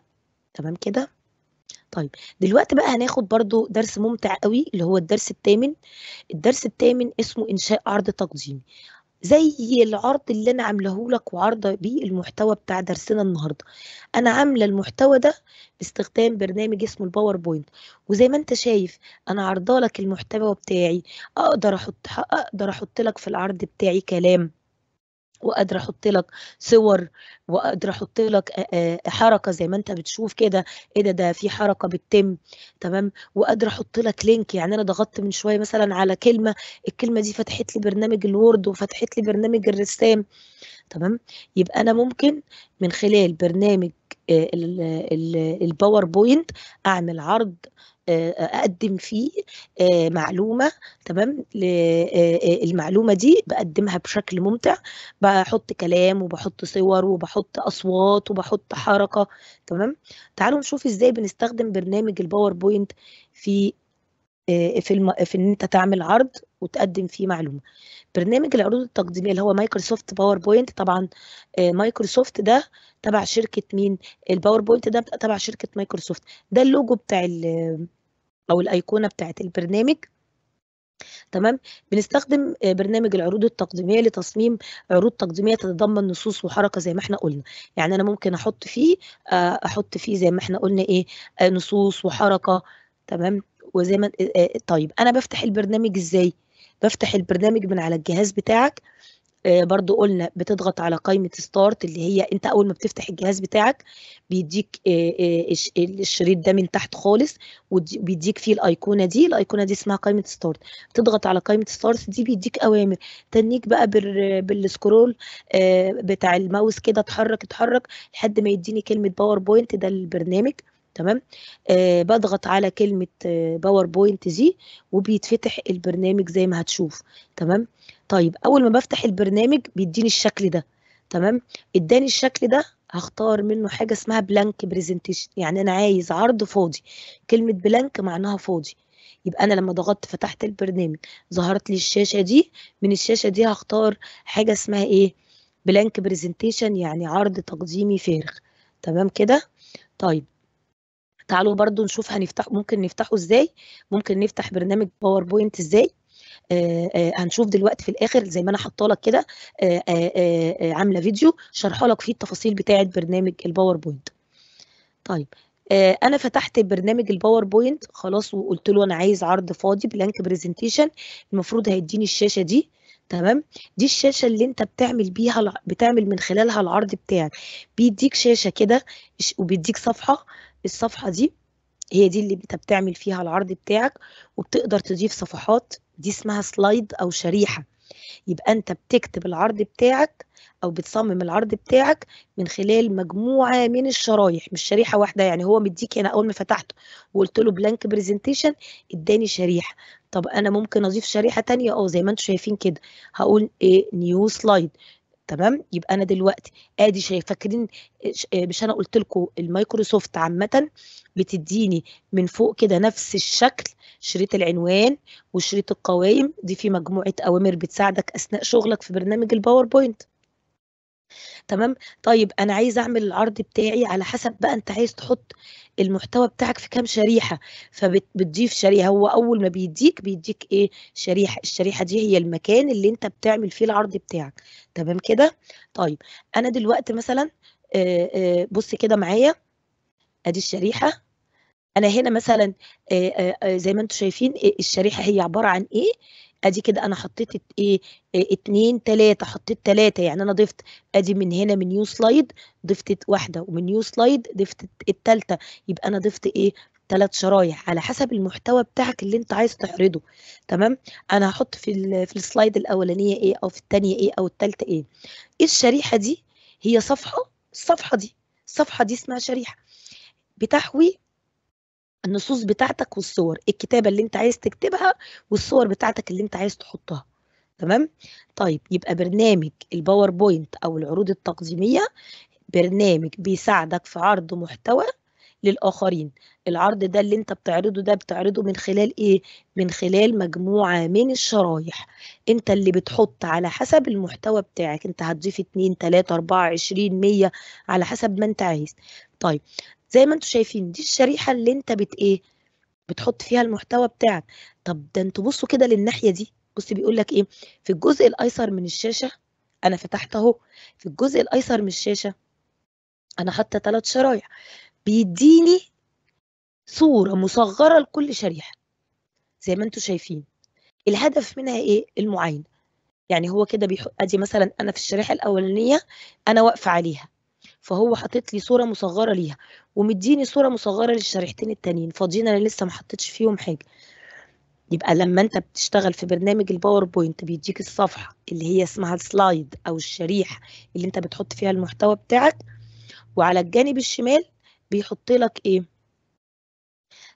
تمام كده طيب دلوقتي بقى هناخد برضو درس ممتع قوي اللي هو الدرس الثامن الدرس الثامن اسمه انشاء عرض تقديمي زي العرض اللي انا عامله لك وعارضه بيه المحتوى بتاع درسنا النهارده انا عامله المحتوى ده باستخدام برنامج اسمه الباوربوينت وزي ما انت شايف انا عارضه لك المحتوى بتاعي اقدر احط اقدر احط لك في العرض بتاعي كلام وقادرة احط لك صور وقادرة احط لك حركه زي ما انت بتشوف كده ايه ده ده في حركه بتتم تمام وقادرة احط لك لينك يعني انا ضغطت من شويه مثلا على كلمه الكلمه دي فتحت لي برنامج الوورد وفتحت لي برنامج الرسام تمام يبقى انا ممكن من خلال برنامج الباوربوينت اعمل عرض آه، اقدم فيه آه، معلومه تمام آه، المعلومه دي بقدمها بشكل ممتع بحط كلام وبحط صور وبحط اصوات وبحط حركه تمام تعالوا نشوف ازاي بنستخدم برنامج الباوربوينت في في الم... في ان انت تعمل عرض وتقدم فيه معلومه برنامج العروض التقديميه اللي هو مايكروسوفت باوربوينت طبعا مايكروسوفت ده تبع شركه مين الباوربوينت ده تبع شركه مايكروسوفت ده اللوجو بتاع ال... او الايقونه بتاعه البرنامج تمام بنستخدم آه، برنامج العروض التقديميه لتصميم عروض تقديميه تتضمن نصوص وحركه زي ما احنا قلنا يعني انا ممكن احط فيه آه، احط فيه زي ما احنا قلنا ايه آه، نصوص وحركه تمام وزي ما طيب انا بفتح البرنامج ازاي بفتح البرنامج من على الجهاز بتاعك آه، برضو قلنا بتضغط على قائمة ستارت اللي هي انت اول ما بتفتح الجهاز بتاعك بيديك آه، آه، الشريط ده من تحت خالص وبيديك فيه الايقونة دي الايقونة دي اسمها قائمة ستارت بتضغط على قائمة ستارت دي بيديك اوامر تنيك بقى بالسكرول بتاع الماوس كده اتحرك اتحرك لحد ما يديني كلمة باوربوينت ده البرنامج تمام آه بضغط على كلمة آه باوربوينت دي وبيتفتح البرنامج زي ما هتشوف تمام طيب اول ما بفتح البرنامج بيديني الشكل ده تمام اداني الشكل ده هختار منه حاجه اسمها بلانك برزنتيشن يعني انا عايز عرض فاضي كلمه بلانك معناها فاضي يبقى انا لما ضغطت فتحت البرنامج ظهرت لي الشاشه دي من الشاشه دي هختار حاجه اسمها ايه بلانك برزنتيشن يعني عرض تقديمي فارغ تمام كده طيب تعالوا برضو نشوف هنفتح ممكن نفتحه ازاي ممكن نفتح برنامج باوربوينت ازاي آه، آه، هنشوف دلوقتي في الاخر زي ما انا حاطه لك كده آه، عامله فيديو شارحه لك فيه التفاصيل بتاعه برنامج الباوربوينت طيب انا فتحت برنامج الباوربوينت خلاص وقلت له انا عايز عرض فاضي بلانك برزنتيشن المفروض هيديني الشاشه دي تمام دي الشاشه اللي انت بتعمل بيها بتعمل من خلالها العرض بتاعك بيديك شاشه كده وبيديك صفحه الصفحه دي هي دي اللي انت بتعمل فيها العرض بتاعك وبتقدر تضيف صفحات دي اسمها سلايد او شريحه يبقى انت بتكتب العرض بتاعك او بتصمم العرض بتاعك من خلال مجموعه من الشرايح مش شريحه واحده يعني هو مديك هنا اول ما فتحته وقلت له بلانك برزنتيشن اداني شريحه طب انا ممكن اضيف شريحه ثانيه اه زي ما انتم شايفين كده هقول ايه نيو سلايد تمام يبقى انا دلوقتي ادي شايف فاكرين آه، مش انا قلت لكم المايكروسوفت عامه بتديني من فوق كده نفس الشكل شريط العنوان وشريط القوائم دي في مجموعة أوامر بتساعدك أثناء شغلك في برنامج الباوربوينت تمام طيب انا عايز اعمل العرض بتاعي على حسب بقى انت عايز تحط المحتوى بتاعك في كام شريحه فبتضيف شريحه هو اول ما بيديك بيديك ايه شريحه الشريحه دي هي المكان اللي انت بتعمل فيه العرض بتاعك تمام كده طيب انا دلوقتي مثلا بص كده معايا ادي الشريحه انا هنا مثلا زي ما انتم شايفين الشريحه هي عباره عن ايه ادي كده انا حطيت ايه اتنين تلاتة حطيت تلاتة يعني انا ضفت ادي من هنا من نيو سلايد ضفت واحدة ومن نيو سلايد ضفت التالتة يبقى انا ضفت ايه تلات شرايح على حسب المحتوى بتاعك اللي انت عايز تعرضه تمام انا هحط في في السلايد الاولانيه ايه او في الثانيه ايه او التالته إيه. ايه الشريحه دي هي صفحه الصفحه دي الصفحه دي اسمها شريحه بتحوي النصوص بتاعتك والصور الكتابة اللي انت عايز تكتبها والصور بتاعتك اللي انت عايز تحطها تمام طيب يبقى برنامج الباوربوينت او العروض التقديمية برنامج بيساعدك في عرض محتوى للآخرين العرض ده اللي انت بتعرضه ده بتعرضه من خلال ايه؟ من خلال مجموعة من الشرايح انت اللي بتحط على حسب المحتوى بتاعك انت هتضيف 2 3 4 20 100 على حسب ما انت عايز طيب زي ما انتوا شايفين دي الشريحه اللي انت بت ايه بتحط فيها المحتوى بتاعك طب ده انتوا بصوا كده للناحيه دي بص بيقول لك ايه في الجزء الايسر من الشاشه انا فتحت اهو في الجزء الايسر من الشاشه انا حاطه ثلاث شرايح بيديني صوره مصغره لكل شريحه زي ما انتوا شايفين الهدف منها ايه المعاينه يعني هو كده بيحط ادي مثلا انا في الشريحه الاولانيه انا واقفه عليها فهو حاطط لي صوره مصغره ليها ومديني صوره مصغره للشريحتين التانيين فاضيين انا لسه ما حطيتش فيهم حاجه يبقى لما انت بتشتغل في برنامج الباوربوينت بيديك الصفحه اللي هي اسمها السلايد او الشريحه اللي انت بتحط فيها المحتوى بتاعك وعلى الجانب الشمال بيحط لك ايه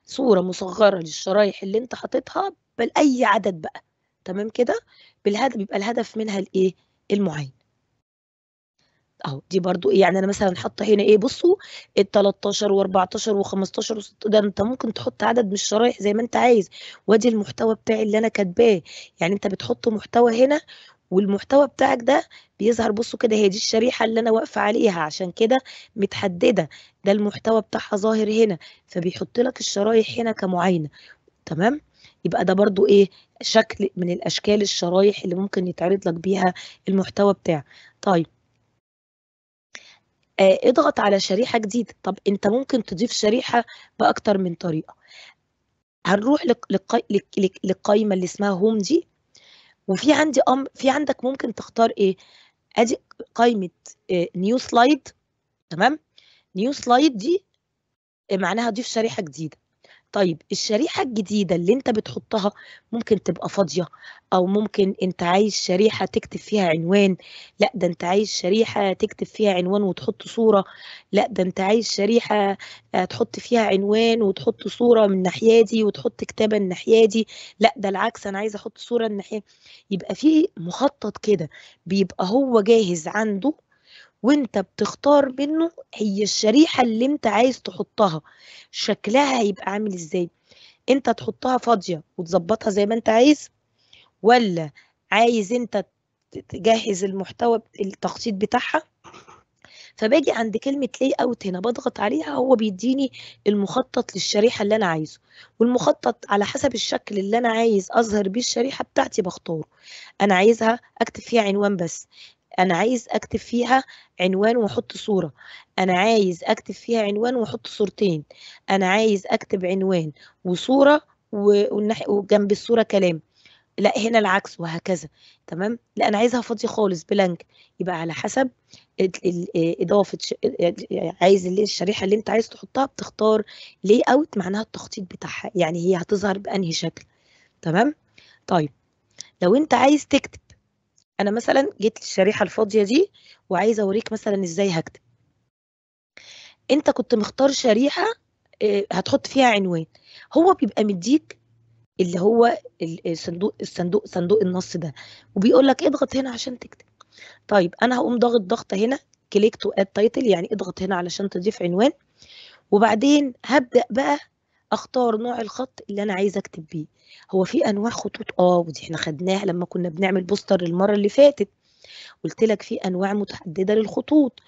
صوره مصغره للشرايح اللي انت حاططها باي عدد بقى تمام كده بالهدف بيبقى الهدف منها الايه المعين اهو دي برضو يعني انا مثلا حاطه هنا ايه بصوا ال 13 و14 و15 و16 ده انت ممكن تحط عدد من الشرايح زي ما انت عايز وادي المحتوى بتاعي اللي انا كاتباه يعني انت بتحط محتوى هنا والمحتوى بتاعك ده بيظهر بصوا كده هي دي الشريحة اللي أنا واقفة عليها عشان كده متحددة ده المحتوى بتاعها ظاهر هنا فبيحط لك الشرايح هنا كمعاينة تمام يبقى ده برضو إيه شكل من الأشكال الشرايح اللي ممكن يتعرض لك بيها المحتوى بتاعك طيب آه، اضغط على شريحة جديدة طب انت ممكن تضيف شريحة بأكتر من طريقة هنروح للقايمة اللي اسمها هوم دي وفي عندي امر في عندك ممكن تختار ايه ادي قائمة آه، نيو سلايد تمام نيو سلايد دي معناها ضيف شريحة جديدة طيب الشريحة الجديدة اللي انت بتحطها ممكن تبقى فاضية او ممكن انت عايز شريحة تكتب فيها عنوان لا ده انت عايز شريحة تكتب فيها عنوان وتحط صورة لا ده انت عايز شريحة آه، تحط فيها عنوان وتحط صورة من الناحية دي وتحط كتابة الناحية دي لا ده العكس انا عايز احط صورة الناحية يبقى في مخطط كده بيبقى هو جاهز عنده وانت بتختار منه هي الشريحة اللي انت عايز تحطها شكلها هيبقى عامل ازاي انت تحطها فاضية وتظبطها زي ما انت عايز ولا عايز انت تجهز المحتوى التخطيط بتاعها فباجي عند كلمة لي اوت هنا بضغط عليها هو بيديني المخطط للشريحة اللي أنا عايزه والمخطط على حسب الشكل اللي أنا عايز أظهر بيه الشريحة بتاعتي بختاره أنا عايزها أكتب فيها عنوان بس انا عايز اكتب فيها عنوان واحط صوره انا عايز اكتب فيها عنوان واحط صورتين انا عايز اكتب عنوان وصوره وجنب الصوره كلام لا هنا العكس وهكذا تمام لا انا عايزها فاضيه خالص بلانك يبقى على حسب آه، اضافه آه، يعني عايز اللي الشريحه اللي انت عايز تحطها بتختار لي اوت معناها التخطيط بتاعها يعني هي هتظهر بانهي شكل تمام طيب لو انت عايز تكتب انا مثلا جيت للشريحه الفاضيه دي وعايزه اوريك مثلا ازاي هكتب انت كنت مختار شريحه آه، هتحط فيها عنوان هو بيبقى مديك اللي هو الصندوق الصندوق صندوق النص ده وبيقول لك اضغط هنا عشان تكتب طيب انا هقوم ضاغط ضغطه هنا كليك تو اد تايتل يعني اضغط هنا علشان تضيف عنوان وبعدين هبدا بقى اختار نوع الخط اللي انا عايزه اكتب بيه هو في انواع خطوط اه ودي احنا خدناها لما كنا بنعمل بوستر المره اللي فاتت قلت لك في انواع متعدده للخطوط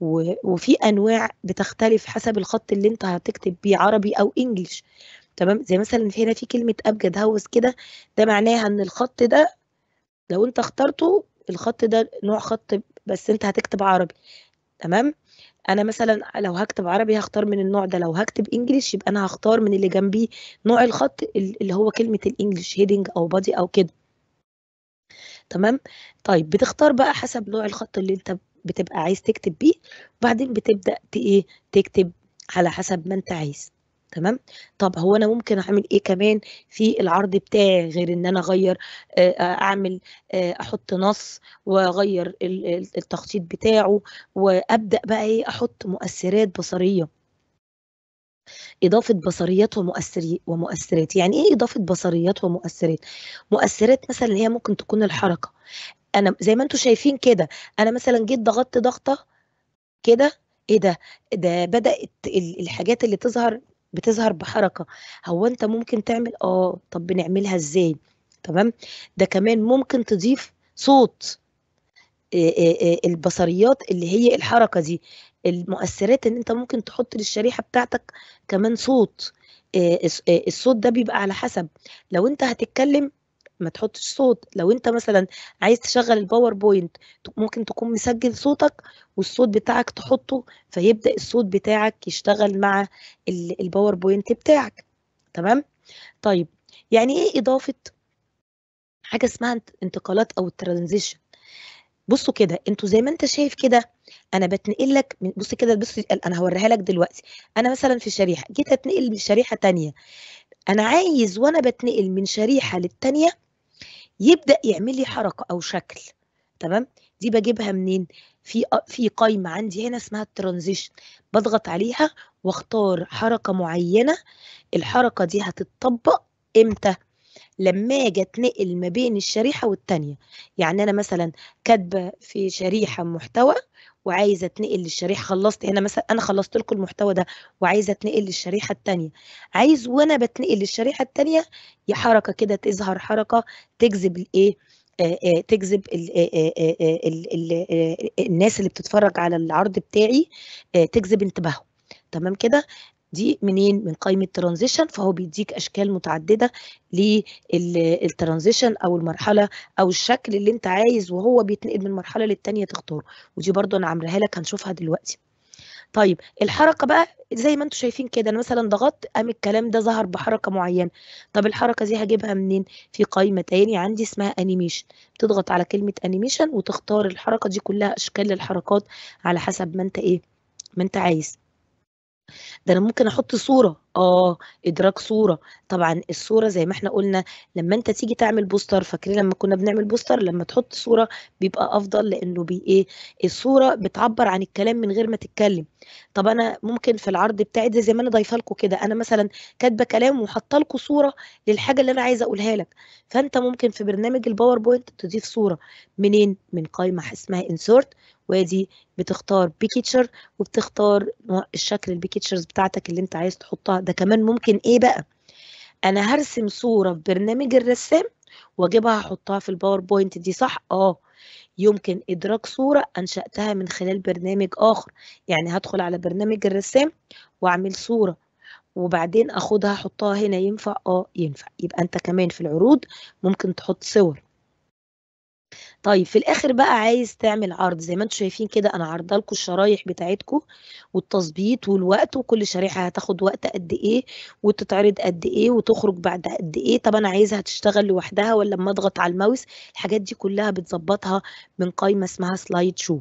وفي انواع بتختلف حسب الخط اللي انت هتكتب بيه عربي او انجليش تمام زي مثلا هنا في كلمه ابجد هوس كده ده معناها ان الخط ده لو انت اخترته الخط ده نوع خط بس انت هتكتب عربي تمام انا مثلا لو هكتب عربي هختار من النوع ده لو هكتب انجليش يبقى انا هختار من اللي جنبي نوع الخط اللي هو كلمه الانجليش هيدنج او بادي او كده تمام طيب بتختار بقى حسب نوع الخط اللي انت بتبقى عايز تكتب بيه وبعدين بتبدا ايه تكتب على حسب ما انت عايز تمام طب هو انا ممكن اعمل ايه كمان في العرض بتاعي غير ان انا اغير اعمل احط نص واغير التخطيط بتاعه وابدا بقى ايه احط مؤثرات بصريه إضافة بصريات ومؤثرات يعني إيه إضافة بصريات ومؤثرات؟ مؤثرات مثلا هي ممكن تكون الحركة أنا زي ما أنتم شايفين كده أنا مثلا جيت ضغطت ضغطة كده ايه ده ده بدات الحاجات اللي تظهر بتظهر بحركه هو انت ممكن تعمل اه طب بنعملها ازاي تمام ده كمان ممكن تضيف صوت البصريات اللي هي الحركه دي المؤثرات ان انت ممكن تحط للشريحه بتاعتك كمان صوت الصوت ده بيبقى على حسب لو انت هتتكلم ما تحطش صوت لو انت مثلا عايز تشغل الباوربوينت ممكن تكون مسجل صوتك والصوت بتاعك تحطه فيبدا الصوت بتاعك يشتغل مع الباوربوينت بتاعك تمام طيب يعني ايه اضافه حاجه اسمها انتقالات او الترانزيشن بصوا كده انتوا زي ما انت شايف كده انا بتنقل لك بص كده بص انا هوريها لك دلوقتي انا مثلا في شريحه جيت اتنقل لشريحه ثانيه انا عايز وانا بتنقل من شريحه للتانيه يبدا يعمل لي حركه او شكل تمام دي بجيبها منين في في قايمه عندي هنا اسمها الترانزيشن بضغط عليها واختار حركه معينه الحركه دي هتتطبق امتى لما اجي اتنقل ما بين الشريحه والتانيه يعني انا مثلا كاتبه في شريحه محتوى وعايزه اتنقل للشريحه خلصت هنا مثلا انا خلصت لكم المحتوى ده وعايزه اتنقل للشريحه الثانيه عايز وانا بتنقل للشريحه الثانيه يا حركه كده تظهر حركه تجذب الايه تجذب الناس اللي بتتفرج على العرض بتاعي تجذب انتباههم تمام كده دي منين من قائمه ترانزيشن فهو بيديك اشكال متعدده للترانزيشن او المرحله او الشكل اللي انت عايز وهو بيتنقل من مرحله للتانيه تختاره ودي برضو انا عاملاها لك هنشوفها دلوقتي طيب الحركه بقى زي ما انتم شايفين كده انا مثلا ضغطت قام الكلام ده ظهر بحركه معينه طب الحركه دي هجيبها منين في قائمه تاني عندي اسمها انيميشن تضغط على كلمه انيميشن وتختار الحركه دي كلها اشكال الحركات على حسب ما انت ايه ما انت عايز ده انا ممكن احط صوره اه ادراك صوره طبعا الصوره زي ما احنا قلنا لما انت تيجي تعمل بوستر فاكرين لما كنا بنعمل بوستر لما تحط صوره بيبقى افضل لانه بي ايه الصوره بتعبر عن الكلام من غير ما تتكلم طب انا ممكن في العرض بتاعي ده زي ما انا ضايفه لكم كده انا مثلا كاتبه كلام وحاطه لكم صوره للحاجه اللي انا عايزه اقولها لك فانت ممكن في برنامج الباوربوينت تضيف صوره منين من قائمه اسمها انسرت وادي بتختار بيكتشر وبتختار الشكل البيكتشرز بتاعتك اللي انت عايز تحطها ده كمان ممكن ايه بقى انا هرسم صوره في برنامج الرسام واجيبها احطها في الباوربوينت دي صح اه يمكن إدراك صورة أنشأتها من خلال برنامج آخر يعني هدخل على برنامج الرسام وأعمل صورة وبعدين أخدها أحطها هنا ينفع؟ آه ينفع يبقى أنت كمان في العروض ممكن تحط صور طيب في الاخر بقى عايز تعمل عرض زي ما انتم شايفين كده انا عارضه لكم الشرايح بتاعتكم والتظبيط والوقت وكل شريحه هتاخد وقت قد ايه وتتعرض قد ايه وتخرج بعد قد ايه طب انا عايزها تشتغل لوحدها ولا لما اضغط على الماوس الحاجات دي كلها بتظبطها من قائمه اسمها سلايد شو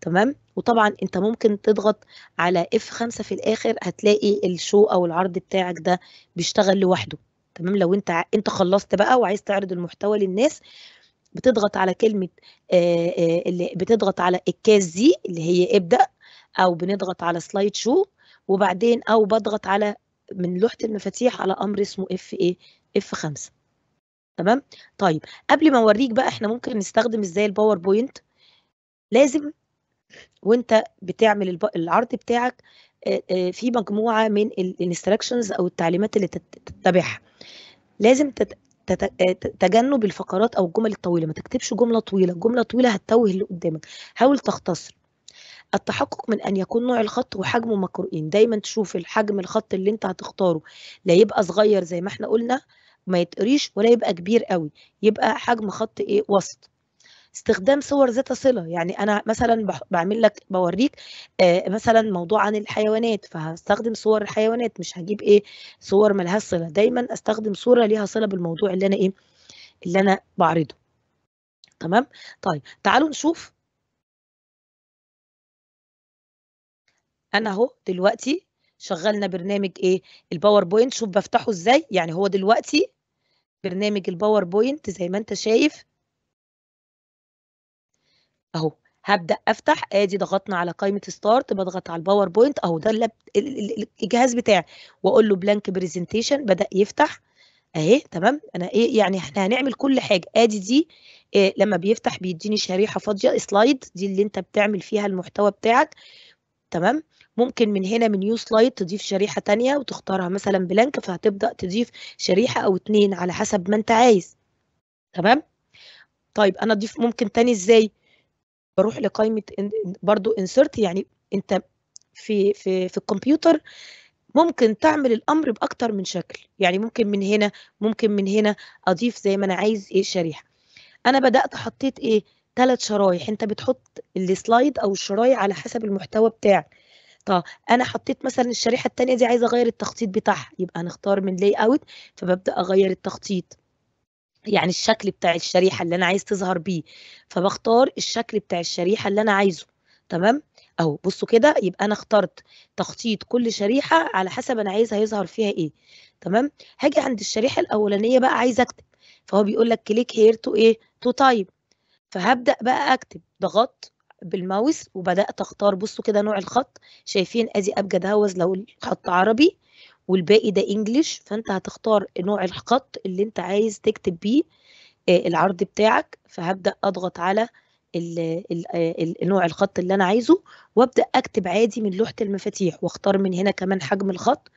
تمام وطبعا انت ممكن تضغط على اف 5 في الاخر هتلاقي الشو او العرض بتاعك ده بيشتغل لوحده تمام لو انت انت خلصت بقى وعايز تعرض المحتوى للناس بتضغط على كلمه اللي بتضغط على الكاس دي اللي هي ابدا او بنضغط على سلايد شو وبعدين او بضغط على من لوحه المفاتيح على امر اسمه اف ايه اف 5 تمام طيب قبل ما اوريك بقى احنا ممكن نستخدم ازاي الباوربوينت لازم وانت بتعمل العرض بتاعك في مجموعه من الانستراكشنز او التعليمات اللي تتبعها لازم آه، تجنب الفقرات او الجمل الطويله ما تكتبش جمله طويله جمله طويله هتتوه اللي قدامك حاول تختصر التحقق من ان يكون نوع الخط وحجمه مقروئين دايما تشوف الحجم الخط اللي انت هتختاره لا يبقى صغير زي ما احنا قلنا ما يتقريش ولا يبقى كبير قوي يبقى حجم خط ايه وسط استخدام صور ذات صله يعني انا مثلا بعمل لك بوريك آه، مثلا موضوع عن الحيوانات فهستخدم صور الحيوانات مش هجيب ايه صور ملهاش صله دايما استخدم صوره ليها صله بالموضوع اللي انا ايه اللي انا بعرضه تمام طيب تعالوا نشوف انا اهو دلوقتي شغلنا برنامج ايه الباوربوينت شوف بفتحه ازاي يعني هو دلوقتي برنامج الباوربوينت زي ما انت شايف اهو هبدا افتح ادي ضغطنا على قائمه ستارت بضغط على الباوربوينت اهو ده الجهاز بتاعي واقول له بلانك برزنتيشن بدا يفتح اهي تمام انا ايه يعني احنا هنعمل كل حاجه ادي دي إيه لما بيفتح بيديني شريحه فاضيه سلايد دي اللي انت بتعمل فيها المحتوى بتاعك تمام ممكن من هنا من نيو سلايد تضيف شريحه تانية وتختارها مثلا بلانك فهتبدا تضيف شريحه او اتنين على حسب ما انت عايز تمام طيب انا اضيف ممكن تاني ازاي بروح لقائمه برضو insert يعني انت في في في الكمبيوتر ممكن تعمل الامر باكتر من شكل يعني ممكن من هنا ممكن من هنا اضيف زي ما انا عايز ايه شريحه انا بدات حطيت ايه ثلاث شرايح انت بتحط السلايد او الشرايح على حسب المحتوى بتاعك طب انا حطيت مثلا الشريحه الثانيه دي عايزه اغير التخطيط بتاعها يبقى هنختار من لاي اوت فببدا اغير التخطيط يعني الشكل بتاع الشريحه اللي انا عايز تظهر بيه فبختار الشكل بتاع الشريحه اللي انا عايزه تمام اهو بصوا كده يبقى انا اخترت تخطيط كل شريحه على حسب انا عايزها يظهر فيها ايه تمام هاجي عند الشريحه الاولانيه بقى عايز اكتب فهو بيقول لك كليك هير تو ايه تو تايب فهبدا بقى اكتب ضغطت بالماوس وبدات اختار بصوا كده نوع الخط شايفين ادي ابجد هوز لو الخط عربي والباقي ده انجلش فانت هتختار نوع الخط اللي انت عايز تكتب بيه آه، العرض بتاعك فهبدا اضغط على آه، نوع الخط اللي انا عايزه وابدا اكتب عادي من لوحه المفاتيح واختار من هنا كمان حجم الخط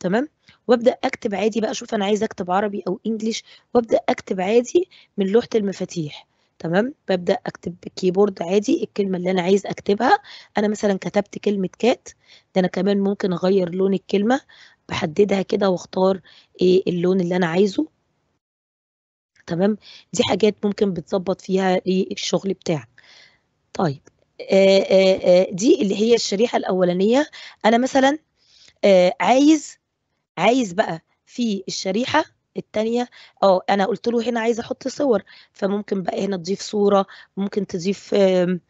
تمام وابدا اكتب عادي بقى اشوف انا عايز اكتب عربي او انجليش وابدا اكتب عادي من لوحه المفاتيح تمام ببدا اكتب بالكيبورد عادي الكلمه اللي انا عايز اكتبها انا مثلا كتبت كلمه كات ده انا كمان ممكن اغير لون الكلمه بحددها كده واختار ايه اللون اللي انا عايزه تمام دي حاجات ممكن بتظبط فيها إيه الشغل بتاعك طيب آآ آآ دي اللي هي الشريحة الأولانية أنا مثلا عايز عايز بقى في الشريحة التانية اه أنا قلت له هنا عايزة أحط صور فممكن بقى هنا تضيف صورة ممكن تضيف آمم،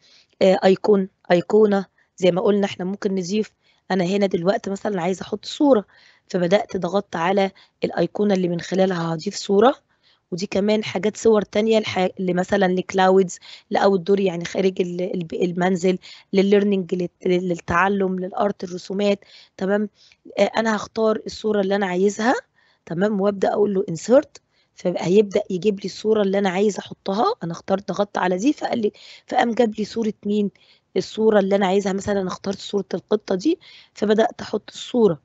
آآ آآ أيقونة زي ما قلنا احنا ممكن نضيف انا هنا دلوقتي مثلا عايزه احط صوره فبدات ضغطت على الايقونه اللي من خلالها هضيف صوره ودي كمان حاجات صور تانية اللي مثلا لكلاودز لأوت دور يعني خارج المنزل للليرنينج للتعلم للارت الرسومات تمام آه، انا هختار الصوره اللي انا عايزها تمام وابدا اقول له انسرت فهيبدا يجيب لي الصوره اللي انا عايزه احطها انا اخترت ضغطت على دي فقال لي فقام جاب لي صوره مين الصوره اللي انا عايزها مثلا انا اخترت صوره القطه دي فبدات احط الصوره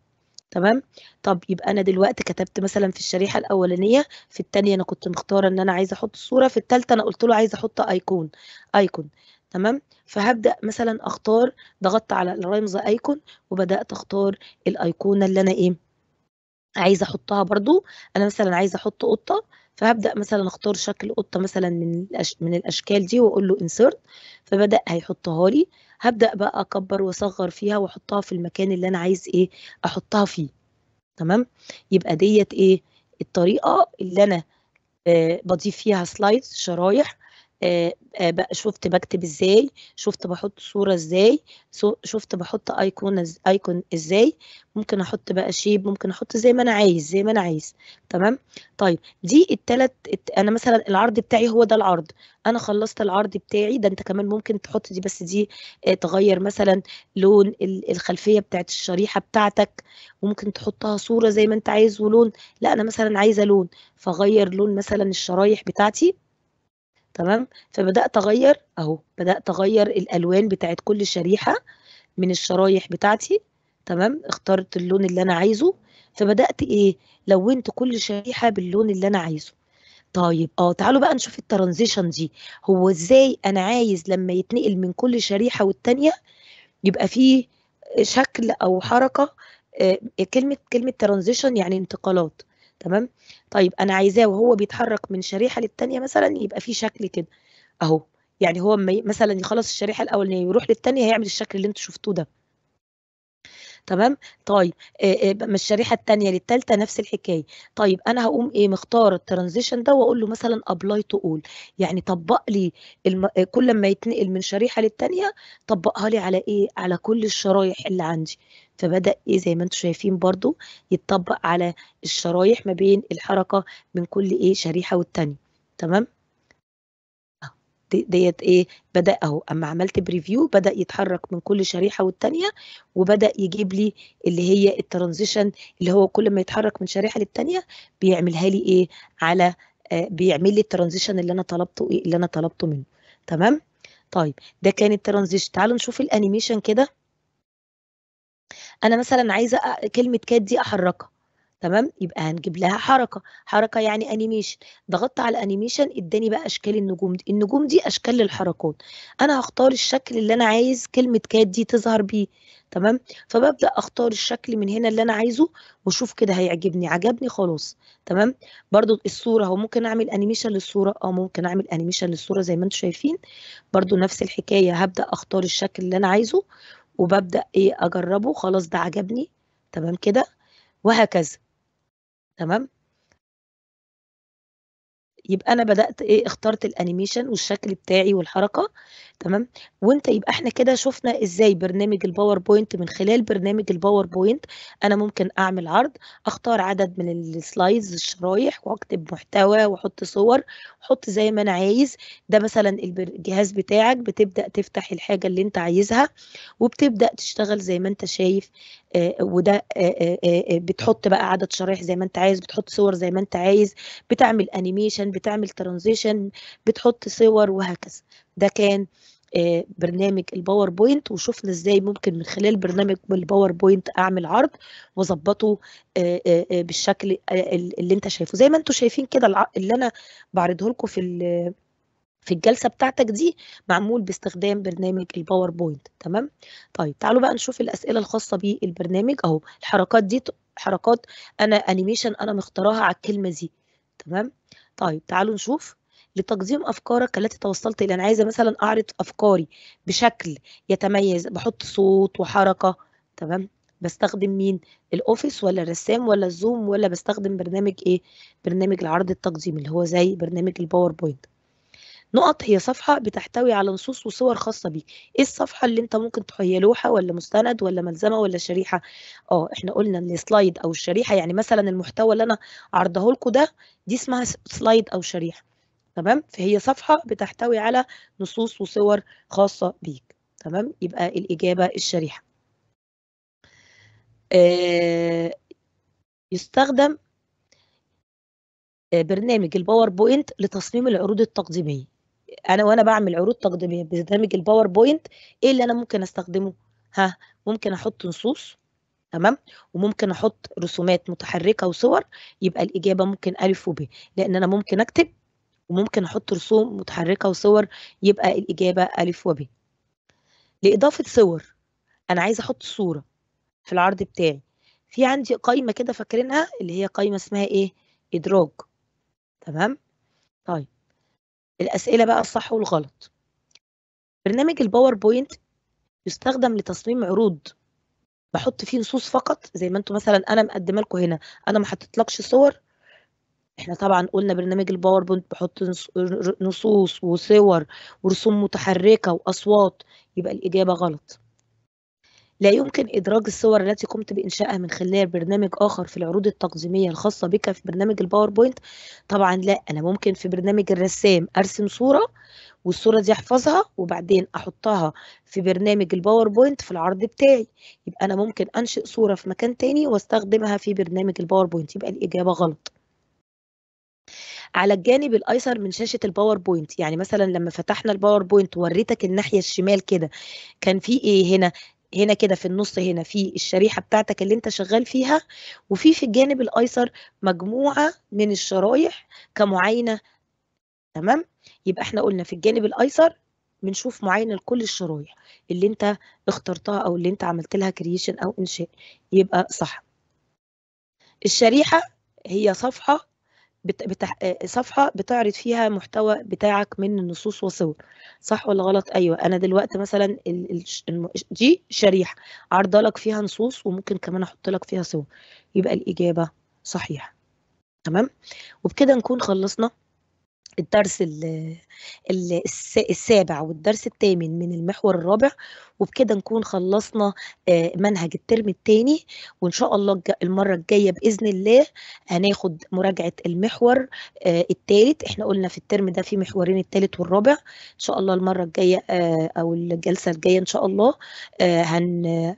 تمام طب يبقى انا دلوقتي كتبت مثلا في الشريحه الاولانيه في الثانيه انا كنت مختاره ان انا عايزه احط الصوره في الثالثه انا قلت له عايزه احط ايكون ايكون تمام فهبدا مثلا اختار ضغطت على الرمز ايكون وبدات اختار الايقونه اللي انا ايه عايزه احطها برضو انا مثلا عايزه احط قطه فهبدا مثلا اختار شكل قطه مثلا من من الاشكال دي واقول له انسرت فبدا هيحطها لي هبدا بقى اكبر واصغر فيها واحطها في المكان اللي انا عايز ايه احطها فيه تمام يبقى ديت ايه الطريقه اللي انا آه، بضيف فيها سلايد شرايح آه، آه، شفت بكتب ازاي شفت بحط صورة ازاي شفت بحط ايقونة ايكون ازاي ممكن احط بقى شيب ممكن احط زي ما انا عايز زي ما انا عايز تمام طيب دي التلات انا مثلا العرض بتاعي هو ده العرض انا خلصت العرض بتاعي ده انت كمان ممكن تحط دي بس دي آه، تغير مثلا لون الخلفية بتاعت الشريحة بتاعتك وممكن تحطها صورة زي ما انت عايز ولون لا انا مثلا عايزة لون فغير لون مثلا الشرايح بتاعتي تمام فبدات اغير اهو بدات اغير الالوان بتاعت كل شريحه من الشرايح بتاعتي تمام اخترت اللون اللي انا عايزه فبدات ايه لونت كل شريحه باللون اللي انا عايزه طيب اه تعالوا بقى نشوف الترانزيشن دي هو ازاي انا عايز لما يتنقل من كل شريحه والتانيه يبقى فيه شكل او حركه آه، كلمه كلمه ترانزيشن يعني انتقالات تمام طيب انا عايزاه وهو بيتحرك من شريحه للثانيه مثلا يبقى في شكل كده اهو يعني هو مثلا يخلص الشريحه الاولانيه ويروح للثانيه هيعمل الشكل اللي انتوا شفتوه ده تمام طيب من الشريحه الثانيه للثالثه نفس الحكايه طيب انا هقوم ايه مختار الترانزيشن ده واقول له مثلا ابلاي تو اول يعني طبق لي الم... كل ما يتنقل من شريحه للثانيه طبقها لي على ايه على كل الشرايح اللي عندي فبدا ايه زي ما انتم شايفين برضو يتطبق على الشرايح ما بين الحركه من كل ايه شريحه والثانيه تمام ديت ايه بدا اهو اما عملت بريفيو بدا يتحرك من كل شريحه والثانيه وبدا يجيب لي اللي هي الترانزيشن اللي هو كل ما يتحرك من شريحه للثانيه بيعملها لي ايه على آه بيعمل لي الترانزيشن اللي انا طلبته ايه اللي انا طلبته منه تمام طيب ده كان الترانزيشن تعالوا نشوف الانيميشن كده انا مثلا عايزه كلمه كات دي احركها تمام يبقى هنجيب لها حركه حركه يعني انيميشن ضغطت على انيميشن اداني بقى اشكال النجوم دي النجوم دي اشكال للحركات انا هختار الشكل اللي انا عايز كلمه كات دي تظهر بيه تمام فببدا اختار الشكل من هنا اللي انا عايزه واشوف كده هيعجبني عجبني خلاص تمام برضو الصوره هو ممكن اعمل انيميشن للصوره اه ممكن اعمل انيميشن للصوره زي ما انتم شايفين برضو نفس الحكايه هبدا اختار الشكل اللي انا عايزه وببدا ايه اجربه خلاص ده عجبني تمام كده وهكذا تمام يبقى انا بدات ايه اخترت الانيميشن والشكل بتاعي والحركه تمام وانت يبقى احنا كده شفنا ازاي برنامج الباوربوينت من خلال برنامج الباوربوينت انا ممكن اعمل عرض اختار عدد من السلايدز الشرايح واكتب محتوى واحط صور احط زي ما انا عايز ده مثلا الجهاز بتاعك بتبدا تفتح الحاجه اللي انت عايزها وبتبدا تشتغل زي ما انت شايف آه، آه، وده آه، بتحط بقى عدد شرايح زي ما انت عايز بتحط صور زي ما انت عايز بتعمل انيميشن بتعمل ترانزيشن بتحط صور وهكذا ده كان برنامج الباوربوينت وشفنا ازاي ممكن من خلال برنامج الباوربوينت اعمل عرض واظبطه آه، آه، آه، بالشكل اللي انت شايفه زي ما انتم شايفين كده اللي انا بعرضه لكم في في الجلسه بتاعتك دي معمول باستخدام برنامج الباوربوينت تمام طيب تعالوا بقى نشوف الاسئله الخاصه بالبرنامج اهو الحركات دي حركات انا انيميشن انا مختراها على الكلمه دي تمام طيب تعالوا نشوف لتقديم افكارك التي توصلت الى انا عايزه مثلا اعرض افكاري بشكل يتميز بحط صوت وحركه تمام بستخدم مين الاوفيس ولا الرسام ولا الزوم ولا بستخدم برنامج ايه برنامج العرض التقديمي اللي هو زي برنامج الباوربوينت نقط هي صفحة بتحتوي على نصوص وصور خاصة بيك ايه الصفحة اللي انت ممكن هي لوحة ولا مستند ولا ملزمة ولا شريحة اه احنا قلنا ان السلايد او الشريحة يعني مثلا المحتوى اللي انا عرضه لكم ده دي اسمها سلايد او شريحة تمام فهي صفحة بتحتوي على نصوص وصور خاصة بيك تمام يبقى الإجابة الشريحة آه، يستخدم آه، برنامج الباوربوينت لتصميم العروض التقديمية أنا وأنا بعمل عروض تقديمية برنامج الباوربوينت إيه اللي أنا ممكن أستخدمه ها ممكن أحط نصوص تمام وممكن أحط رسومات متحركة وصور يبقى الإجابة ممكن ألف وب لأن أنا ممكن أكتب وممكن احط رسوم متحركه وصور يبقى الاجابه الف وب لاضافه صور انا عايزه احط صوره في العرض بتاعي في عندي قايمه كده فاكرينها اللي هي قايمه اسمها ايه ادراج تمام طيب الاسئله بقى الصح والغلط برنامج الباوربوينت يستخدم لتصميم عروض بحط فيه نصوص فقط زي ما انتم مثلا انا مقدمه لكم هنا انا ما حطيتلكش صور احنا طبعا قلنا برنامج الباوربوينت بحط نصوص وصور ورسوم متحركة وأصوات يبقى الإجابة غلط لا يمكن إدراج الصور التي قمت بإنشائها من خلال برنامج آخر في العروض التقزيميه الخاصة بك في برنامج الباوربوينت طبعا لا أنا ممكن في برنامج الرسام أرسم صورة والصورة دي أحفظها وبعدين أحطها في برنامج الباوربوينت في العرض بتاعي يبقى أنا ممكن أنشئ صورة في مكان تاني واستخدمها في برنامج الباوربوينت يبقى الإجابة غلط على الجانب الايسر من شاشه الباوربوينت يعني مثلا لما فتحنا الباوربوينت وريتك الناحيه الشمال كده كان في ايه هنا هنا كده في النص هنا في الشريحه بتاعتك اللي انت شغال فيها وفي في الجانب الايسر مجموعه من الشرايح كمعاينه تمام يبقى احنا قلنا في الجانب الايسر بنشوف معاينه لكل الشرايح اللي انت اخترتها او اللي انت عملت لها كرييشن او انشاء يبقى صح الشريحه هي صفحه بت... آه، صفحه بتعرض فيها محتوى بتاعك من النصوص وصور صح ولا غلط ايوه انا دلوقتي مثلا ال... ال... دي شريحه عارضه لك فيها نصوص وممكن كمان احط لك فيها صور يبقى الاجابه صحيحه تمام وبكده نكون خلصنا الدرس السابع والدرس الثامن من المحور الرابع وبكده نكون خلصنا آه، منهج الترم الثاني وان شاء الله المره الجايه باذن الله هناخد مراجعه المحور آه، الثالث احنا قلنا في الترم ده في محورين الثالث والرابع ان شاء الله المره الجايه آه، او الجلسه الجايه ان شاء الله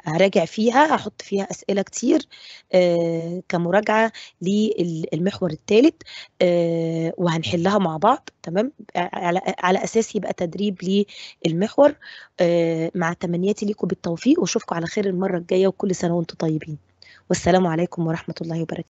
هراجع فيها هحط فيها اسئله كتير كمراجعه للمحور الثالث وهنحلها مع بعض تمام على اساس يبقى تدريب للمحور مع تمام تمنياتي ليكم بالتوفيق واشوفكم على خير المره الجايه وكل سنه وانتم طيبين والسلام عليكم ورحمه الله وبركاته